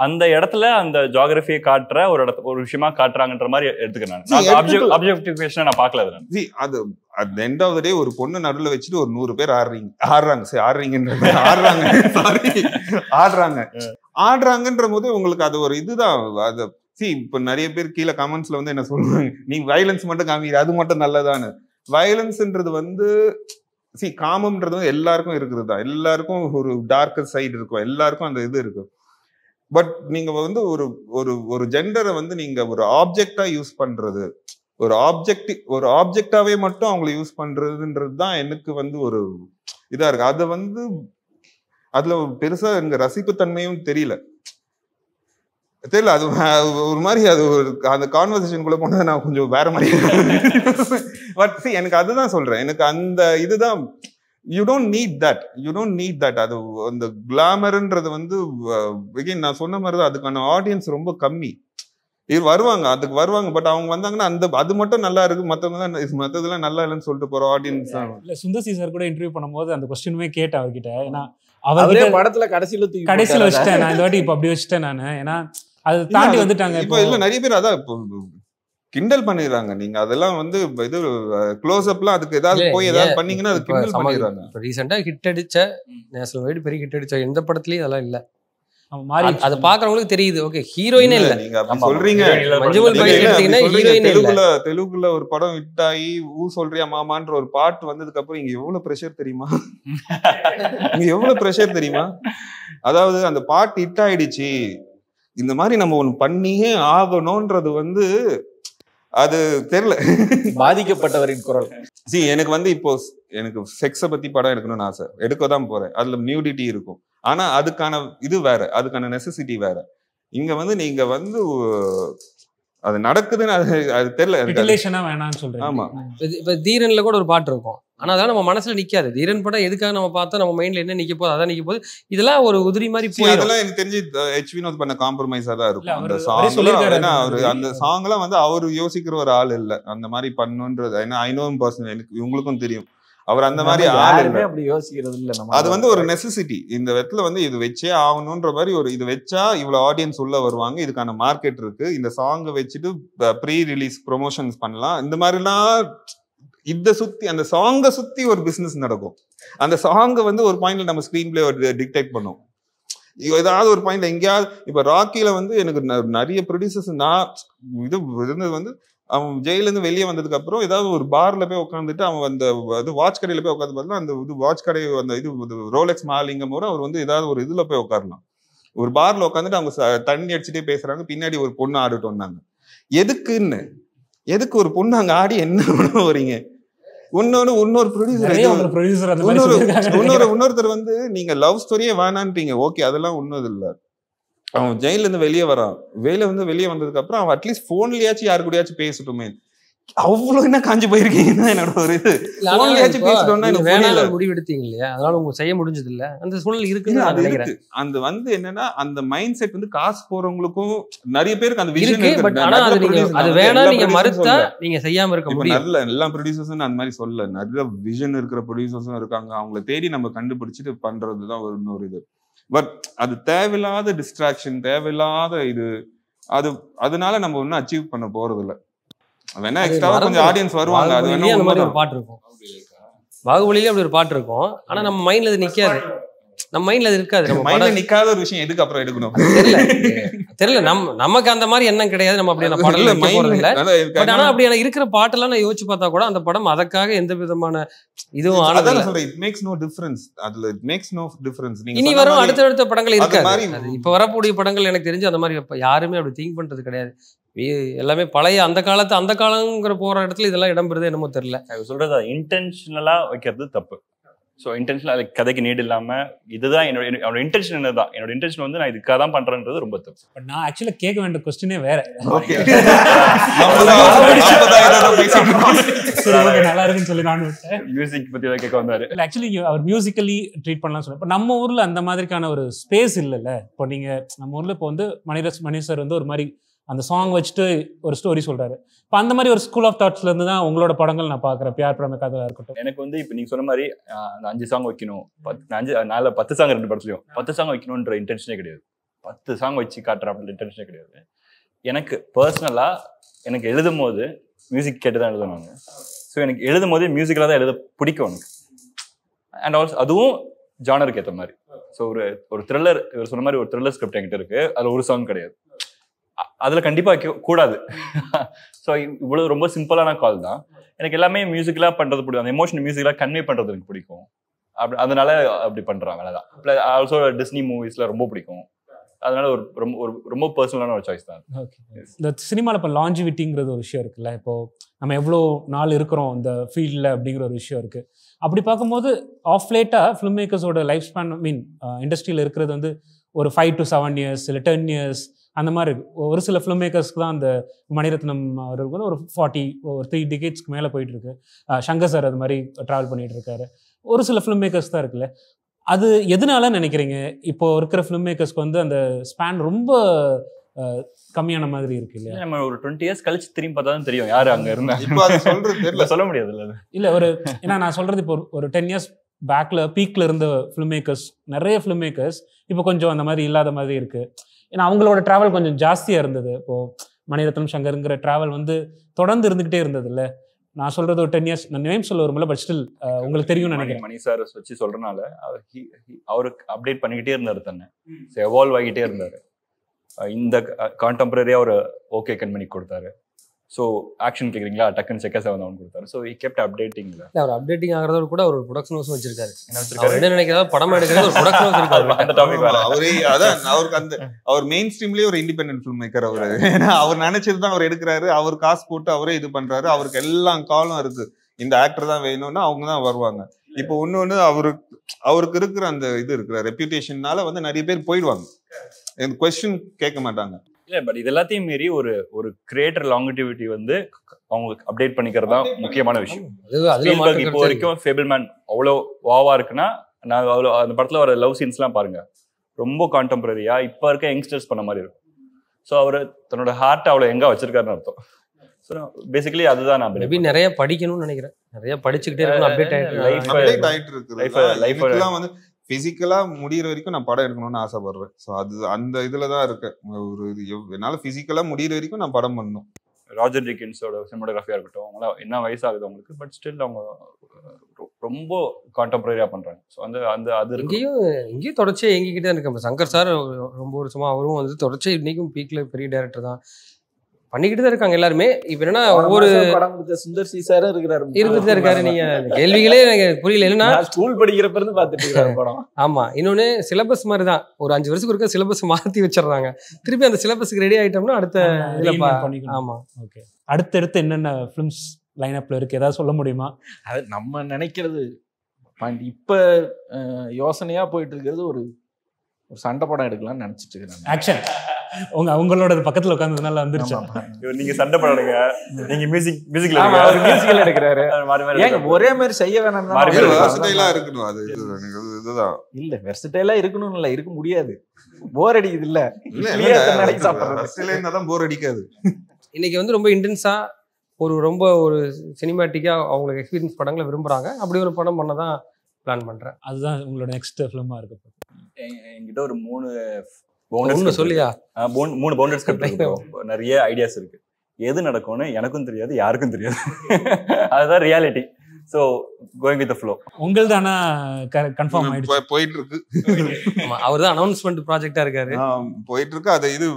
அந்த இடத்துல அந்த ஜியாகிரபியை காட்டுற ஒரு இடத்து ஒரு விஷயமா காட்டுறாங்கன்ற மாதிரி எடுத்துக்கிறேன் அப்ஜெக்டிஃபிகேஷன் நான் பார்க்கல சி அது at end of the day ஒரு பொண்ணு நடுவில் வச்சுட்டு ஒரு நூறு பேர் ஆடுறீங்க ஆடுறாங்க சரி ஆடுறீங்கன்ற ஆடுறாங்க சாரி <laughs> ஆடுறாங்க ஆடுறாங்கன்ற போது உங்களுக்கு அது ஒரு இதுதான் அது சி இப்போ நிறைய பேர் கீழே கமெண்ட்ஸ்ல வந்து என்ன சொல்லுவாங்க நீ வயலன்ஸ் மட்டும் காமிக்கிற அது மட்டும் நல்லதானு வயலன்ஸ்ன்றது வந்து சி காமம்ன்றது எல்லாருக்கும் இருக்கிறது தான் எல்லாருக்கும் ஒரு டார்க்கர் சைடு இருக்கும் எல்லாருக்கும் அந்த இது இருக்கும் பட் நீங்க வந்து ஒரு ஒரு ஒரு ஜெண்டரை வந்து நீங்க ஒரு ஆப்ஜெக்டா யூஸ் பண்றது ஒரு ஆப்ஜெக்டி ஒரு ஆப்ஜெக்டாவே மட்டும் அவங்களை யூஸ் பண்றதுன்றது தான் எனக்கு வந்து ஒரு இதா இருக்கு அதை வந்து அதுல பெருசா எங்க ரசிப்பு தன்மையும் தெரியல தெரியல அது ஒரு மாதிரி அது ஒரு அந்த கான்வர்சேஷனுக்குள்ள போனது நான் கொஞ்சம் வேற மாதிரி பட் <laughs> எனக்கு அதுதான் சொல்றேன் எனக்கு அந்த இதுதான் you don't need that you don't need that அது அந்த கிளாமருன்றது வந்து எகைன் நான் சொன்ன மாதிரி தான் அதுக்கான ஆடியன்ஸ் ரொம்ப கம்மி இது வருவாங்க அதுக்கு வருவாங்க பட் அவங்க வந்தாங்கன்னா அந்த அது மட்டும் நல்லா இருக்கு மற்றவங்க மற்றதெல்லாம் நல்லா இல்லைன்னு சொல்லிட்டு போற ஆடியன்ஸ் இல்ல சுந்தர் சார் கூட இன்டர்வியூ பண்ணும்போது அந்த கொஸ்டினுமே கேட்டேன் அவர்கிட்ட ஏன்னா அவரே படத்துல கடைசியில் கடைசியில் வச்சுட்டேன் நான் இந்த வாட்டி இப்ப அப்படி வச்சுட்டேன் நான் ஏன்னா அதை தாண்டி வந்துட்டாங்க இப்போ இல்ல நிறைய பேர் அதான் கிண்டல் பண்ணிடுறாங்க நீங்க அதெல்லாம் வந்து இது க்ளோஸ் அப்லாம் அதுக்கு ஏதாவது போய் ஏதாவது பண்ணீங்கன்னா அது கிண்டல் பண்ணிடுறாங்க இப்போ ரீசெண்டாக ஹிட் அடிச்ச நேஷனல் வைடு பெரிய ஹிட் அடிச்ச எந்த படத்துலயும் அதெல்லாம் இல்ல மாறி அது பாக்குறவங்களுக்கு தெரியுது ஓகே ஹீரோயினே இல்ல நீங்க சொல்றீங்க மஞ்சுமல் ஹீரோயினே தெலுங்குல தெலுங்குல ஒரு படம் ஹிட் ஆகி ஊ சொல்றியா மாமான்ற ஒரு பாட்டு வந்ததுக்கு அப்புறம் இங்க எவ்வளவு பிரஷர் தெரியுமா <laughs> இங்க எவ்வளவு பிரஷர் தெரியுமா அதாவது அந்த பாட்டு ஹிட் ஆயிடுச்சு இந்த மாதிரி நம்ம ஒன்று பண்ணியே ஆகணும்ன்றது வந்து அது தெரியல பாதிக்கப்பட்டவரின் குரல் சி எனக்கு வந்து இப்போ எனக்கு செக்ஸை பத்தி படம் எடுக்கணும்னு ஆசை எடுக்க தான் போறேன் அதுல நியூடிட்டி இருக்கும் ஆனா அதுக்கான இது வேற அதுக்கான நெசசிட்டி வேற இங்க வந்து நீங்க வந்து அது நடக்குதுன்னு அது அது தெரியல ரிலேஷனா வேணாம்னு சொல்றேன் ஆமா தீரன்ல கூட ஒரு பாட்டு இருக்கும் ஆனா அதான் நம்ம மனசுல நிக்காது தீரன் படம் எதுக்காக நம்ம பார்த்தா நம்ம மைண்ட்ல என்ன நிக்க போகுது அதான் நிக்க போகுது இதெல்லாம் ஒரு உதிரி மாதிரி போய் அதெல்லாம் எனக்கு தெரிஞ்சு ஹெச் வினோத் பண்ண காம்ப்ரமைஸா தான் இருக்கும் அந்த சாங் ஏன்னா அவரு அந்த எல்லாம் வந்து அவர் யோசிக்கிற ஒரு ஆள் இல்ல அந்த மாதிரி பண்ணுன்றது ஏன்னா ஐ பர்சன் எனக்கு இவங்களுக்கும் தெரியும் அவர் அந்த மாதிரி யாருமே அப்படி யோசிக்கிறது இல்ல அது வந்து ஒரு நெசசிட்டி இந்த இடத்துல வந்து இது வச்சே ஆகணும்ன்ற மாதிரி ஒரு இது வச்சா இவ்வளவு ஆடியன்ஸ் உள்ள வருவாங்க இதுக்கான மார்க்கெட் இருக்கு இந்த சாங்கை வச்சுட்டு ப்ரீ ரிலீஸ் ப்ரொமோஷன்ஸ் பண்ணலாம் இந்த மாதிரிலாம் இதை சுத்தி அந்த சாங்கை சுத்தி ஒரு பிசினஸ் நடக்கும் அந்த சாங்கை வந்து ஒரு பாயிண்ட்ல நம்ம ஸ்கிரீன் பிளே டிடெக்ட் பண்ணும் ஏதாவது ஒரு பாயிண்ட் எங்கேயாவது இப்போ ராக்கியில் வந்து எனக்கு நிறைய ப்ரொடியூசர்ஸ் நான் இது இருந்தது வந்து அவன் ஜெயிலேருந்து வெளியே வந்ததுக்கு அப்புறம் ஏதாவது ஒரு பார்ல போய் உட்காந்துட்டு அவன் அந்த அது வாட்ச் கடையில் போய் உட்காந்து பார்த்தோம்னா அந்த இது வாட்ச் கடை அந்த இது ரோலெக்ஸ் மாலிங்கும் போது அவர் வந்து ஏதாவது ஒரு இதில் போய் உட்காரலாம் ஒரு பார்ல உட்காந்துட்டு அவங்க தண்ணி அடிச்சுட்டே பேசுறாங்க பின்னாடி ஒரு பொண்ணு ஆடிட்டு வந்தாங்க எதுக்குன்னு எதுக்கு ஒரு பொண்ணு அங்கே ஆடி என்ன பண்ண போறீங்க இன்னொரு இன்னொரு இன்னொருத்தர் வந்து நீங்க லவ் ஸ்டோரியே வேணான்றீங்க ஓகே அதெல்லாம் ஒண்ணு இல்ல அவன் ஜெயில இருந்து வெளியே வரான் வெளியில வந்து வெளியே வந்ததுக்கு அப்புறம் அவன் அட்லீஸ்ட் போன்லயாச்சும் யாரு கூடயாச்சும் பேசட்டுமே அவ்வளவு என்ன காஞ்சி போயிருக்கீங்கன்னா என்னோட ஒரு இது முடிவெடுத்தீங்க இல்லையா அதனால உங்களுக்கு செய்ய முடிஞ்சது இல்ல அந்த சூழல் இருக்கு அது வந்து என்னன்னா அந்த மைண்ட் செட் வந்து காசு போறவங்களுக்கும் நிறைய பேருக்கு அந்த விஷயம் பட் ஆனா அது நீங்க வேணா நீங்க மறுத்தா நீங்க செய்யாம இருக்க முடியும் நல்ல எல்லா ப்ரொடியூசர்ஸும் அந்த மாதிரி சொல்ல நிறைய விஷன் இருக்கிற ப்ரொடியூசர்ஸும் இருக்காங்க அவங்கள தேடி நம்ம கண்டுபிடிச்சிட்டு பண்றதுதான் ஒரு இன்னொரு இது பட் அது தேவையில்லாத டிஸ்ட்ராக்ஷன் தேவையில்லாத இது அது அதனால நம்ம ஒன்றும் அச்சீவ் பண்ண போறது இல்லை வேணா எக்ஸ்ட்ரா கொஞ்சம் ஆடியன்ஸ் வருவாங்க அது வேணா மாதிரி ஒரு பாட்டு இருக்கும் பாகுபலியிலே அப்படி ஒரு பாட்டு இருக்கும் ஆனா நம்ம மைண்ட்ல அது நிக்காது நம்ம மைண்ட்ல அது இருக்காது நம்ம மைண்ட்ல நிக்காத ஒரு விஷயம் எதுக்கு அப்புறம் எடுக்கணும் தெரியல தெரியல நம்ம நமக்கு அந்த மாதிரி எண்ணம் கிடையாது நம்ம அப்படி அந்த பாடல போறது இல்ல பட் ஆனா அப்படி இருக்கிற பாட்டெல்லாம் நான் யோசிச்சு பார்த்தா கூட அந்த படம் அதற்காக எந்த விதமான இதுவும் ஆனது சொல்றேன் இட் மேக்ஸ் நோ டிஃபரன்ஸ் அதுல இட் மேக்ஸ் நோ டிஃபரன்ஸ் நீங்க இனி வரும் அடுத்த அடுத்த படங்கள் இருக்காது இப்ப வரக்கூடிய படங்கள் எனக்கு தெரிஞ்சு அந்த மாதிரி யாருமே அப்படி திங்க் பண்றது கிடையாது எல்லாமே பழைய அந்த காலத்து அந்த காலங்கிற போற இடத்துல இதெல்லாம் இடம்பெறுது என்னமோ தெரியல சொல்றது இன்டென்ஷனலா வைக்கிறது தப்பு ஸோ அதுக்கு கதைக்கு நீடு இல்லாமல் இதுதான் என்னோட என்னோட இன்டென்ஷன் தான் என்னோட இன்டென்ஷன் வந்து நான் இதுக்காக தான் பண்ணுறேன்றது ரொம்ப தப்பு பட் நான் ஆக்சுவலாக கேட்க வேண்டிய கொஸ்டினே வேற <laughs> நல்லா இருக்குன்னு சொல்லி நான் மியூசிக் பற்றி தான் கேட்க வந்தாரு ஆக்சுவலி அவர் மியூசிக்கலி ட்ரீட் பண்ணலாம் சொல்லி நம்ம ஊரில் அந்த மாதிரிக்கான ஒரு ஸ்பேஸ் இல்லைல்ல இப்போ நீங்கள் நம்ம ஊரில் இப்போ வந்து மணிரஸ் மணி வந்து ஒரு மாதிரி அந்த சாங் வச்சுட்டு ஒரு ஸ்டோரி சொல்றாரு இப்போ அந்த மாதிரி ஒரு ஸ்கூல் ஆஃப் தாட்ஸ்லேருந்து தான் உங்களோட படங்கள் நான் பார்க்குறேன் பியார் பிரம கதை இருக்கட்டும் எனக்கு வந்து இப்போ நீங்கள் சொன்ன மாதிரி அந்த அஞ்சு சாங் வைக்கணும் பத்து அஞ்சு நாலு பத்து சாங் ரெண்டு படத்துலையும் பத்து சாங் வைக்கணும்ன்ற இன்டென்ஷனே கிடையாது பத்து சாங் வச்சு காட்டுற அப்படின்ற இன்டென்ஷனே கிடையாது எனக்கு பர்சனலா எனக்கு எழுதும் போது மியூசிக் கேட்டு தான் எழுதணும் அவங்க ஸோ எனக்கு எழுதும் போதே மியூசிக்கில் தான் எழுத பிடிக்கும் எனக்கு அண்ட் ஆல்சோ அதுவும் ஜானருக்கு ஏற்ற மாதிரி ஸோ ஒரு ஒரு த்ரில்லர் இவர் சொன்ன மாதிரி ஒரு த்ரில்லர் ஸ்கிரிப்ட் என்கிட்ட இருக்குது அதில் ஒரு சாங் கிடையாது அதில் கண்டிப்பாக கூடாது ஸோ இவ்வளோ ரொம்ப சிம்பிளான கால் தான் எனக்கு எல்லாமே மியூசிக்கலாக பண்ணுறது பிடிக்கும் அந்த எமோஷன் மியூசிக்கலாக கன்வே பண்ணுறது எனக்கு பிடிக்கும் அப்படி அதனால அப்படி பண்ணுறாங்க தான் ப்ளஸ் ஆல்சோ டிஸ்னி மூவிஸில் ரொம்ப பிடிக்கும் அதனால ஒரு ரொம்ப ஒரு ரொம்ப பர்சனலான ஒரு சாய்ஸ் தான் ஓகே இந்த சினிமாவில் இப்போ விட்டிங்கிறது ஒரு விஷயம் இருக்குல்ல இப்போது நம்ம எவ்வளோ நாள் இருக்கிறோம் இந்த ஃபீல்டில் அப்படிங்கிற ஒரு விஷயம் இருக்குது அப்படி பார்க்கும்போது ஆஃப் லேட்டாக ஃபிலிம் மேக்கர்ஸோட லைஃப் ஸ்பேன் மீன் இண்டஸ்ட்ரியில் இருக்கிறது வந்து ஒரு ஃபைவ் டு செவன் இயர்ஸ் இல்லை டென் இயர்ஸ் அந்த மாதிரி இருக்குது ஒரு சில ஃபிலிம் மேக்கர்ஸ்க்கு தான் அந்த மணிரத்னம் அவர்கள் ஒரு ஃபார்ட்டி ஒரு த்ரீ டிகேட்ஸ்க்கு மேலே போயிட்டுருக்கு சங்கர் சார் அது மாதிரி ட்ராவல் பண்ணிகிட்டு இருக்காரு ஒரு சில ஃபிலிம் மேக்கர்ஸ் தான் இருக்குல்ல அது எதனால நினைக்கிறீங்க இப்போ இருக்கிற ஃபிலிம் மேக்கர்ஸ்க்கு வந்து அந்த ஸ்பேன் ரொம்ப கம்மியான மாதிரி இருக்கு இல்லையா நம்ம ஒரு டுவெண்ட்டி இயர்ஸ் கழிச்சு திரும்பி பார்த்தா தான் தெரியும் யார் அங்கே இருந்தாங்க சொல்ல முடியாது இல்லை இல்லை ஒரு ஏன்னா நான் சொல்கிறது இப்போ ஒரு டென் இயர்ஸ் பேக்கில் பீக்கில் இருந்த ஃபிலிம் மேக்கர்ஸ் நிறைய ஃபிலிம் மேக்கர்ஸ் இப்போ கொஞ்சம் அந்த மாதிரி இல்லாத மாதிரி இருக்குது ஏன்னா அவங்களோட ட்ராவல் கொஞ்சம் ஜாஸ்தியாக இருந்தது இப்போது மணிரத்னம் சங்கருங்கிற ட்ராவல் வந்து தொடர்ந்து இருந்துகிட்டே இருந்தது இல்லை நான் சொல்றது ஒரு டென் இயர்ஸ் நான் நேம் சொல்ல வருமில்ல பட் ஸ்டில் உங்களுக்கு தெரியும் நினைக்கிறேன் மணி சார் வச்சு சொல்றனால அவருக்கு அப்டேட் பண்ணிக்கிட்டே இருந்தார் தன்னை எவால்வ் ஆகிட்டே இருந்தார் இந்த கான்டெம்பரரியாக ஒரு ஓகே கண்மணி கொடுத்தாரு ஸோ ஆக்ஷன் கேட்குறீங்களா டக்குன்னு செக்க செவன் அவன் கொடுத்தாரு ஸோ கெப்ட் இல்லை அவர் அப்டேட்டிங் ஆகிறதோட கூட ஒரு ப்ரொடக்ஷன் ஹவுஸ் வச்சிருக்காரு என்ன நினைக்கிறதா படம் எடுக்கிறது ஒரு ப்ரொடக்ஷன் ஹவுஸ் இருக்காரு அந்த டாபிக் அவரே அதான் அவருக்கு அந்த அவர் மெயின் ஸ்ட்ரீம்லேயே ஒரு இண்டிபெண்டன்ட் ஃபில்ம் மேக்கர் அவர் ஏன்னா அவர் நினைச்சது தான் அவர் எடுக்கிறாரு அவர் காசு போட்டு அவரே இது பண்றாரு அவருக்கு எல்லா காலம் இருக்கு இந்த ஆக்டர் தான் வேணும்னா அவங்க தான் வருவாங்க இப்போ ஒன்று ஒன்று அவருக்கு அவருக்கு இருக்கிற அந்த இது இருக்கிற ரெப்யூட்டேஷன்னால வந்து நிறைய பேர் போயிடுவாங்க கொஸ்டின் கேட்க மாட்டாங்க இல்லை பட் இது எல்லாத்தையும் மீறி ஒரு ஒரு கிரியேட்டர் லாங்கிட்டிவிட்டி வந்து அவங்களுக்கு அப்டேட் பண்ணிக்கிறது தான் முக்கியமான விஷயம் இப்போ வரைக்கும் ஃபேபிள் மேன் அவ்வளோ வாவா இருக்குன்னா நாங்கள் அவ்வளோ அந்த படத்தில் வர லவ் சீன்ஸ்லாம் பாருங்க ரொம்ப கான்டெம்பரரியா இப்போ இருக்க யங்ஸ்டர்ஸ் பண்ண மாதிரி இருக்கும் ஸோ அவர் தன்னோட ஹார்ட் அவ்வளோ எங்கே வச்சிருக்காருன்னு அர்த்தம் பேசிக்கலி அதுதான் நான் மேபி நிறைய படிக்கணும்னு நினைக்கிறேன் நிறைய படிச்சுக்கிட்டே இருக்கணும் அப்டேட் ஆயிட்டு லைஃப் லைஃப் வந்து பிசிக்கலா முடிகிற வரைக்கும் நான் படம் எடுக்கணும்னு ஆசைப்படுறேன் ஸோ அது அந்த இதில் தான் இருக்கேன் ஒரு இது என்னால் ஃபிசிக்கலாக முடிகிற வரைக்கும் நான் படம் பண்ணணும் ராஜர் டிக்கின்ஸோட சினிமாட்டோகிராஃபியாக இருக்கட்டும் அவங்களாம் என்ன வயசாகுது அவங்களுக்கு பட் ஸ்டில் அவங்க ரொம்ப கான்டெம்பரரியா பண்ணுறாங்க ஸோ அந்த அந்த அது இங்கேயும் இங்கேயும் தொடர்ச்சியாக எங்ககிட்ட தான் இருக்கு சங்கர் சார் ரொம்ப வருஷமாக அவரும் வந்து தொடர்ச்சி இன்றைக்கும் பீக்ல பெரிய டேரக்டர் தான் பண்ணிக்கிட்டு தான் இருக்காங்க எல்லாருமே இப்ப என்னன்னா ஒவ்வொரு படம் கொடுத்த சுந்தர் சி சாரும் இருக்கிறாரு இருந்துட்டு தான் இருக்காரு நீங்க கேள்விகளே எனக்கு புரியல என்னன்னா ஸ்கூல் படிக்கிறப்ப இருந்து பாத்துட்டு <laughs> படம் ஆமா இன்னொன்னு சிலபஸ் மாதிரி தான் ஒரு அஞ்சு வருஷத்துக்கு இருக்க சிலபஸ் மாத்தி வச்சிடுறாங்க திருப்பி அந்த சிலபஸ்க்கு ரெடி ஆயிட்டோம்னா அடுத்த ஆமா ஓகே அடுத்தடுத்து என்னென்ன ஃபிலிம்ஸ் லைன் அப்ல இருக்கு ஏதாவது சொல்ல முடியுமா அது நம்ம நினைக்கிறது இப்ப யோசனையா போயிட்டு இருக்கிறது ஒரு சண்டை படம் எடுக்கலாம்னு நினைச்சிட்டு இருக்கிறேன் ஆக்சன் உங்க அவங்களோட பக்கத்துல உட்கார்ந்ததுனால வந்துருச்சு நீங்க சண்டை பண்ணுங்க நீங்க மியூசிக் மியூசிக்ல எடுக்கிறாரு ஒரே மாதிரி செய்ய வேணாம் இருக்கணும் அது இதுதான் இல்ல வெர்சடைலா இருக்கணும் இல்ல இருக்க முடியாது போர் அடிக்குது இல்ல இல்ல போர் அடிக்காது இன்னைக்கு வந்து ரொம்ப இன்டென்ஸா ஒரு ரொம்ப ஒரு சினிமேட்டிக்கா அவங்களுக்கு எக்ஸ்பீரியன்ஸ் படங்களை விரும்புறாங்க அப்படி ஒரு படம் பண்ண தான் பிளான் பண்றேன் அதுதான் உங்களோட நெக்ஸ்ட் ஃபிலிமா இருக்க என்கிட்ட ஒரு மூணு மூணு பவுண்டர் <laughs> நிறைய ஐடியாஸ் இருக்கு எது நடக்கும்னு எனக்கும் தெரியாது யாருக்கும் தெரியாது <laughs> அதுதான் reality so going with flow உங்கள் தானா கன்ஃபார்ம் ஆயிடுச்சு போயிட்டு இருக்கு அவர் தான் அனௌன்ஸ்மெண்ட் ப்ராஜெக்ட்டா இருக்காரு போயிட்டு இருக்கு அது இது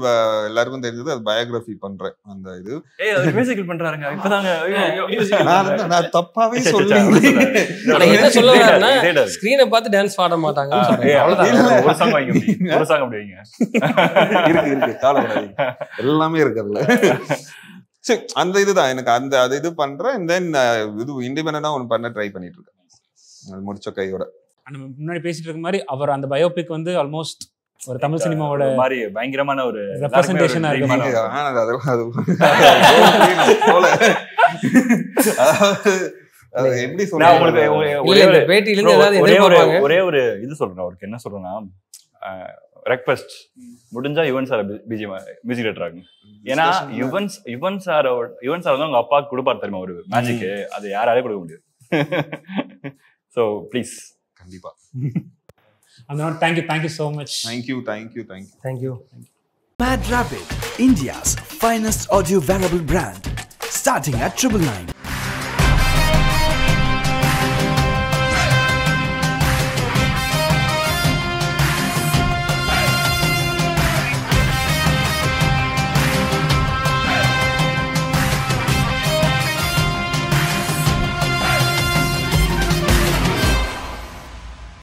எல்லாருக்கும் தெரிஞ்சது அது பயோகிராஃபி பண்றேன் அந்த இது ஏய் அவர் மியூசிக்கல் பண்றாருங்க இப்போதாங்க நான் நான் தப்பாவே சொல்றேன் என்ன சொல்ல வரேன்னா ஸ்கிரீனை பார்த்து டான்ஸ் பாட மாட்டாங்க அவ்வளவுதான் ஒரு சாங் வைங்க ஒரு சாங் அப்படி இருக்கு இருக்கு காலம் எல்லாமே இருக்குல்ல சரி அந்த இதுதான் எனக்கு அந்த அது இது பண்றேன் தென் இது இண்டிபெண்டா ஒன்று பண்ண ட்ரை பண்ணிட்டு இருக்கேன் முடிச்ச கையோட நம்ம முன்னாடி பேசிட்டு இருக்க மாதிரி அவர் அந்த பயோபிக் வந்து ஆல்மோஸ்ட் ஒரு தமிழ் சினிமாவோட மாதிரி பயங்கரமான ஒரு ரெப்ரசன்டேஷன் எப்படி சொல்றேன் ஒரே ஒரு இது சொல்றேன் அவருக்கு என்ன சொல்றேன்னா ரெக்வெஸ்ட் முடிஞ்சா Yuvan sir BG music director ஆகுங்க ஏன்னா யுவன்ஸ் யுவன் சாரோட யுவன் சார் வந்து உங்க அப்பா கொடுப்பார் தெரியுமா ஒரு மேஜிக்கு அது யாராலே கொடுக்க முடியாது ஸோ <laughs> ப்ளீஸ் கண்டிப்பா அந்த நாட் thank you thank you so much thank you thank you thank you thank you Mad Rabbit, India's finest audio wearable brand, starting at triple nine.